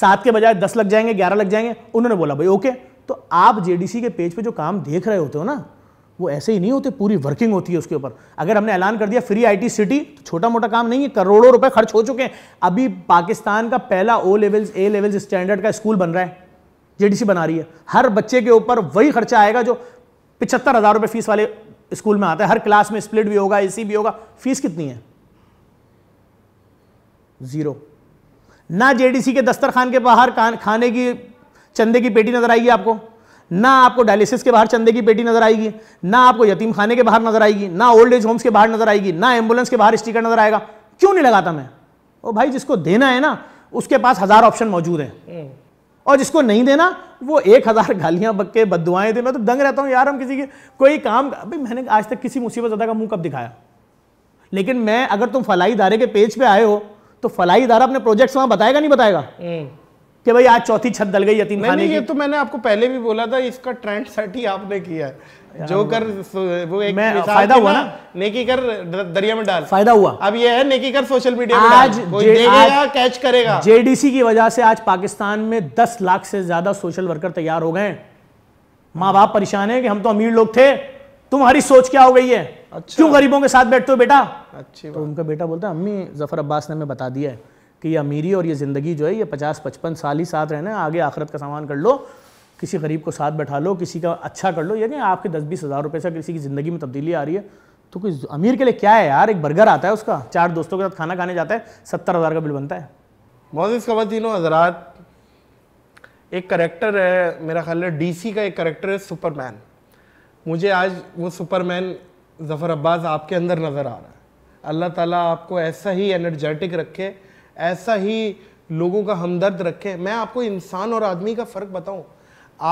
सात के बजाय दस लग जाएंगे ग्यारह लग जाएंगे उन्होंने बोला भाई ओके तो आप जेडीसी के पेज पे जो काम देख रहे होते हो ना वो ऐसे ही नहीं होते पूरी वर्किंग होती है उसके ऊपर अगर हमने ऐलान कर दिया फ्री आईटी सिटी तो छोटा मोटा काम नहीं है करोड़ों रुपए खर्च हो चुके हैं अभी पाकिस्तान का पहला O levels A levels standard का स्कूल बन रहा है जेडीसी बना रही है हर बच्चे के ऊपर वही खर्चा आएगा जो पिछहत्तर हज़ार रुपये फीस वाले स्कूल में आता है हर क्लास में स्प्लिट भी होगा ए भी होगा फीस कितनी है ज़ीरो ना जेडीसी के दस्तरखान के बाहर खाने की चंदे की पेटी नजर आएगी आपको ना आपको डायलिसिस के बाहर चंदे की पेटी नजर आएगी ना आपको यतीम खाने के बाहर नजर आएगी ना ओल्ड एज होम्स के बाहर नजर आएगी ना एम्बुलेंस के बाहर स्टिकर नजर आएगा क्यों नहीं लगाता मैं ओ भाई जिसको देना है ना उसके पास हजार ऑप्शन मौजूद है हम्म। और जिसको नहीं देना वो एक हज़ार गालियां बक्के बदुआएं दे मैं तो दंग रहता हूं यार हम किसी के कोई काम भाई मैंने आज तक किसी मुसीबत ज़्यादा का मुंह कब दिखाया लेकिन मैं अगर तुम फलाई इदारे के पेज पे आए हो तो फलाई इदारा अपने प्रोजेक्ट्स वहां बताएगा नहीं बताएगा हम्म। कि भाई आज चौथी छत डल गई यतीम खाने की ये तो मैंने आपको पहले भी बोला था इसका ट्रेंड सेट ही आपने किया है जो कर वो एक मैं फायदा हुआ ना नेकी कर दरिया में डाल फायदा हुआ अब ये है नेकी कर सोशल मीडिया में आज कोई देखेगा कैच करेगा जेडीसी की वजह से आज पाकिस्तान में दस लाख से ज्यादा सोशल वर्कर तैयार हो गए माँ बाप परेशान है कि हम तो अमीर लोग थे तुम्हारी सोच क्या हो गई है अच्छा। क्यों गरीबों के साथ बैठते हो बेटा अच्छी तो उनका बेटा बोलता है अम्मी जफर अब्बास ने हमें बता दिया है कि ये अमीरी और ये ज़िंदगी जो है ये पचास पचपन साल ही साथ रहना है आगे आख़रत का सामान कर लो किसी गरीब को साथ बैठा लो किसी का अच्छा कर लो यानी आपके दस बीस हज़ार रुपये से किसी की ज़िंदगी में तब्दीली आ रही है तो कोई अमीर के लिए क्या है यार एक बर्गर आता है उसका चार दोस्तों के साथ खाना खाने जाता है सत्तर हज़ार का बिल बनता है खबर तीनों हजरात एक करेक्टर है मेरा ख्याल है डीसी का एक करेक्टर है सुपरमैन मुझे आज वो सुपरमैन ज़फ़र अब्बास आपके अंदर नज़र आ रहा है अल्लाह ताला आपको ऐसा ही एनर्जेटिक रखे ऐसा ही लोगों का हमदर्द रखें मैं आपको इंसान और आदमी का फ़र्क बताऊं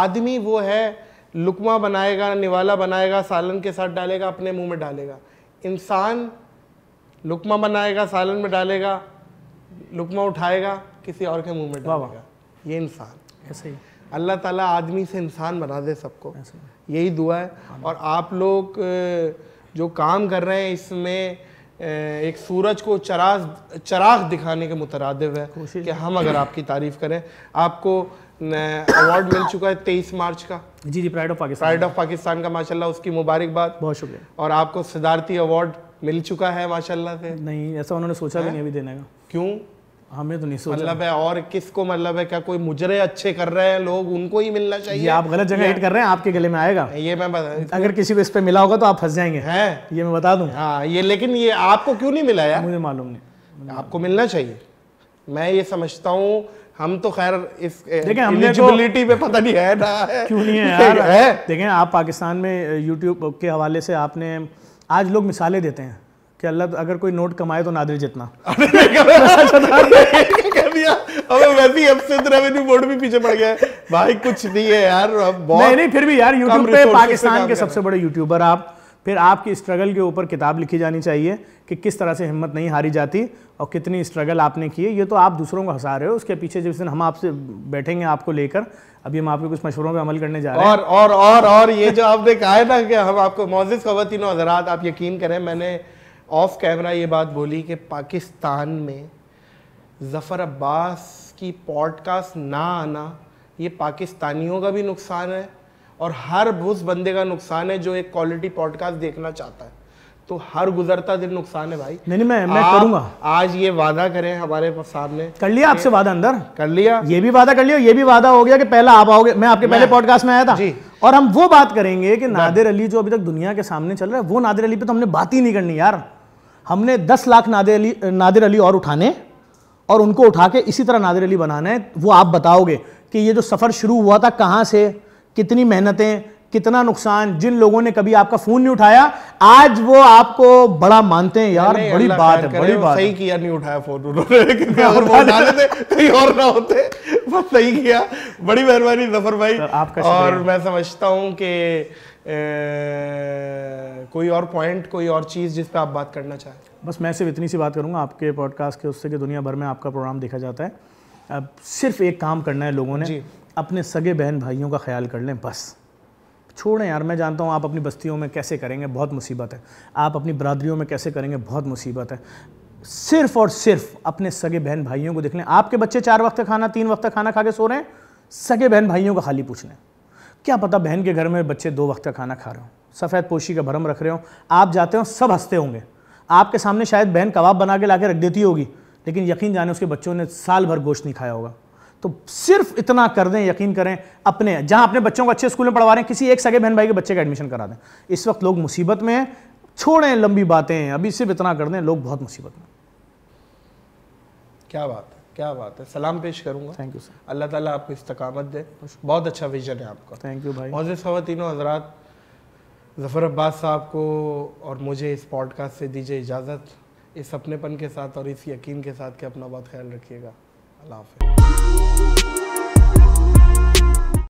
आदमी वो है लुकमा बनाएगा निवाला बनाएगा सालन के साथ डालेगा अपने मुंह में डालेगा इंसान लुकमा बनाएगा सालन में डालेगा लुकमा उठाएगा किसी और के मुंह में डालेगा ये इंसान ऐसे ही अल्लाह ताला आदमी से इंसान बना दे सबको यही दुआ है और आप लोग जो काम कर रहे हैं इसमें एक सूरज को चराग चराग दिखाने के मुतरदव है कि हम अगर आपकी तारीफ करें आपको अवार्ड मिल चुका है तेईस मार्च का जी जी pride of Pakistan pride of Pakistan का माशाल्लाह उसकी मुबारकबाद बहुत शुक्रिया और आपको सिदारती अवार्ड मिल चुका है माशाल्लाह से नहीं ऐसा उन्होंने सोचा है? भी नहीं अभी देने का क्यों हमें तो नहीं सोचा मतलब है और किसको मतलब है क्या कोई मुजरे अच्छे कर रहे हैं लोग उनको ही मिलना चाहिए आप गलत जगह हिट कर रहे हैं आपके गले में आएगा ये मैं बता अगर किसी को इस पे मिला होगा तो आप फंस जाएंगे हैं ये मैं बता दूं हाँ ये लेकिन ये आपको क्यों नहीं मिला यार मुझे मालूम नहीं आपको मिलना चाहिए मैं ये समझता हूँ हम तो खैर इस एलिजिबिलिटी तो- पे पता नहीं है ना क्यों नहीं है यार देखें आप पाकिस्तान में यूट्यूब के हवाले से आपने आज लोग मिसालें देते हैं कि अल्लाह अगर कोई नोट कमाए तो नादिर जितना अबे वैसे ही रेवेन्यू बोर्ड भी पीछे पड़ गया भाई कुछ नहीं है यार बहुत नहीं नहीं फिर भी यार यूट्यूब पे पाकिस्तान के सबसे बड़े यूट्यूबर आप फिर आपकी स्ट्रगल के ऊपर किताब लिखी जानी चाहिए कि किस तरह से हिम्मत नहीं हारी जाती और कितनी स्ट्रगल आपने की है ये तो आप दूसरों को हंसा रहे हो उसके पीछे जिस दिन हम आपसे बैठेंगे आपको लेकर अभी हम आपके कुछ मशवरों पर अमल करने जा रहे हैं और और और और ये जो आपने कहा है ना कि हम आपको मोजिज खवतिन हजरात आप यकीन करें मैंने ऑफ कैमरा ये बात बोली कि पाकिस्तान में ज़फ़र अब्बास की पॉडकास्ट ना आना ये पाकिस्तानियों का भी नुकसान है और हर उस बंदे का नुकसान है जो एक क्वालिटी पॉडकास्ट देखना चाहता है तो हर गुजरता दिन नुकसान है भाई नहीं नहीं मैं मैं करूंगा आज ये वादा करें हमारे सामने कर लिया आपसे वादा अंदर कर लिया ये भी वादा कर लिया ये भी वादा हो गया कि पहला आप आओगे मैं आपके मैं, पहले पॉडकास्ट में आया था जी और हम वो बात करेंगे कि नादिर अली जो अभी तक दुनिया के सामने चल रहा है वो नादिर अली पे तो हमने बात ही नहीं करनी यार हमने 10 लाख नादिर अली नादिर अली और उठाने और उनको उठा के इसी तरह नादिर अली बनाना है वो आप बताओगे कि ये जो सफ़र शुरू हुआ था कहाँ से कितनी मेहनतें कितना नुकसान जिन लोगों ने कभी आपका फोन नहीं उठाया आज वो आपको बड़ा मानते हैं यार बड़ी बात है बड़ी बात सही किया नहीं उठाया फोन उन्होंने और कहीं और ना होते बस सही किया बड़ी मेहरबानी जफर भाई आपका और मैं समझता हूँ कि कोई और पॉइंट कोई और चीज़ जिस पर आप बात करना चाहें बस मैं सिर्फ इतनी सी बात करूँगा आपके पॉडकास्ट के उससे कि दुनिया भर में आपका प्रोग्राम देखा जाता है अब सिर्फ एक काम करना है लोगों ने अपने सगे बहन भाइयों का ख्याल कर लें बस छोड़ें यार मैं जानता हूँ आप अपनी बस्तियों में कैसे करेंगे बहुत मुसीबत है आप अपनी बरदरीों में कैसे करेंगे बहुत मुसीबत है सिर्फ और सिर्फ अपने सगे बहन भाइयों को देख लें आपके बच्चे चार वक्त खाना तीन वक्त खाना खा के सो रहे हैं सगे बहन भाइयों का खाली पूछ लें क्या पता बहन के घर में बच्चे दो वक्त का खाना खा रहे हो सफ़ेद पोशी का भरम रख रहे हो आप जाते हो सब हंसते होंगे आपके सामने शायद बहन कबाब बना के ला के रख देती होगी लेकिन यकीन जाने उसके बच्चों ने साल भर गोश्त नहीं खाया होगा तो सिर्फ इतना कर दें यकीन करें अपने जहां अपने बच्चों को अच्छे स्कूल में पढ़वा रहे हैं किसी एक सगे बहन भाई के बच्चे का एडमिशन करा दें इस वक्त लोग मुसीबत में हैं छोड़ें लंबी बातें अभी सिर्फ इतना कर दें लोग बहुत मुसीबत में क्या बात क्या बात है सलाम पेश करूंगा थैंक यू सर अल्लाह ताला आपको इस्तकामत दे बहुत अच्छा विजन है आपका थैंक यू भाई मोजिस खातिन हजरात ज़फ़र अब्बास साहब को और मुझे इस पॉडकास्ट से दीजिए इजाज़त इस अपनेपन के साथ और इस यकीन के साथ कि अपना बहुत ख्याल रखिएगा अल्लाह हाफ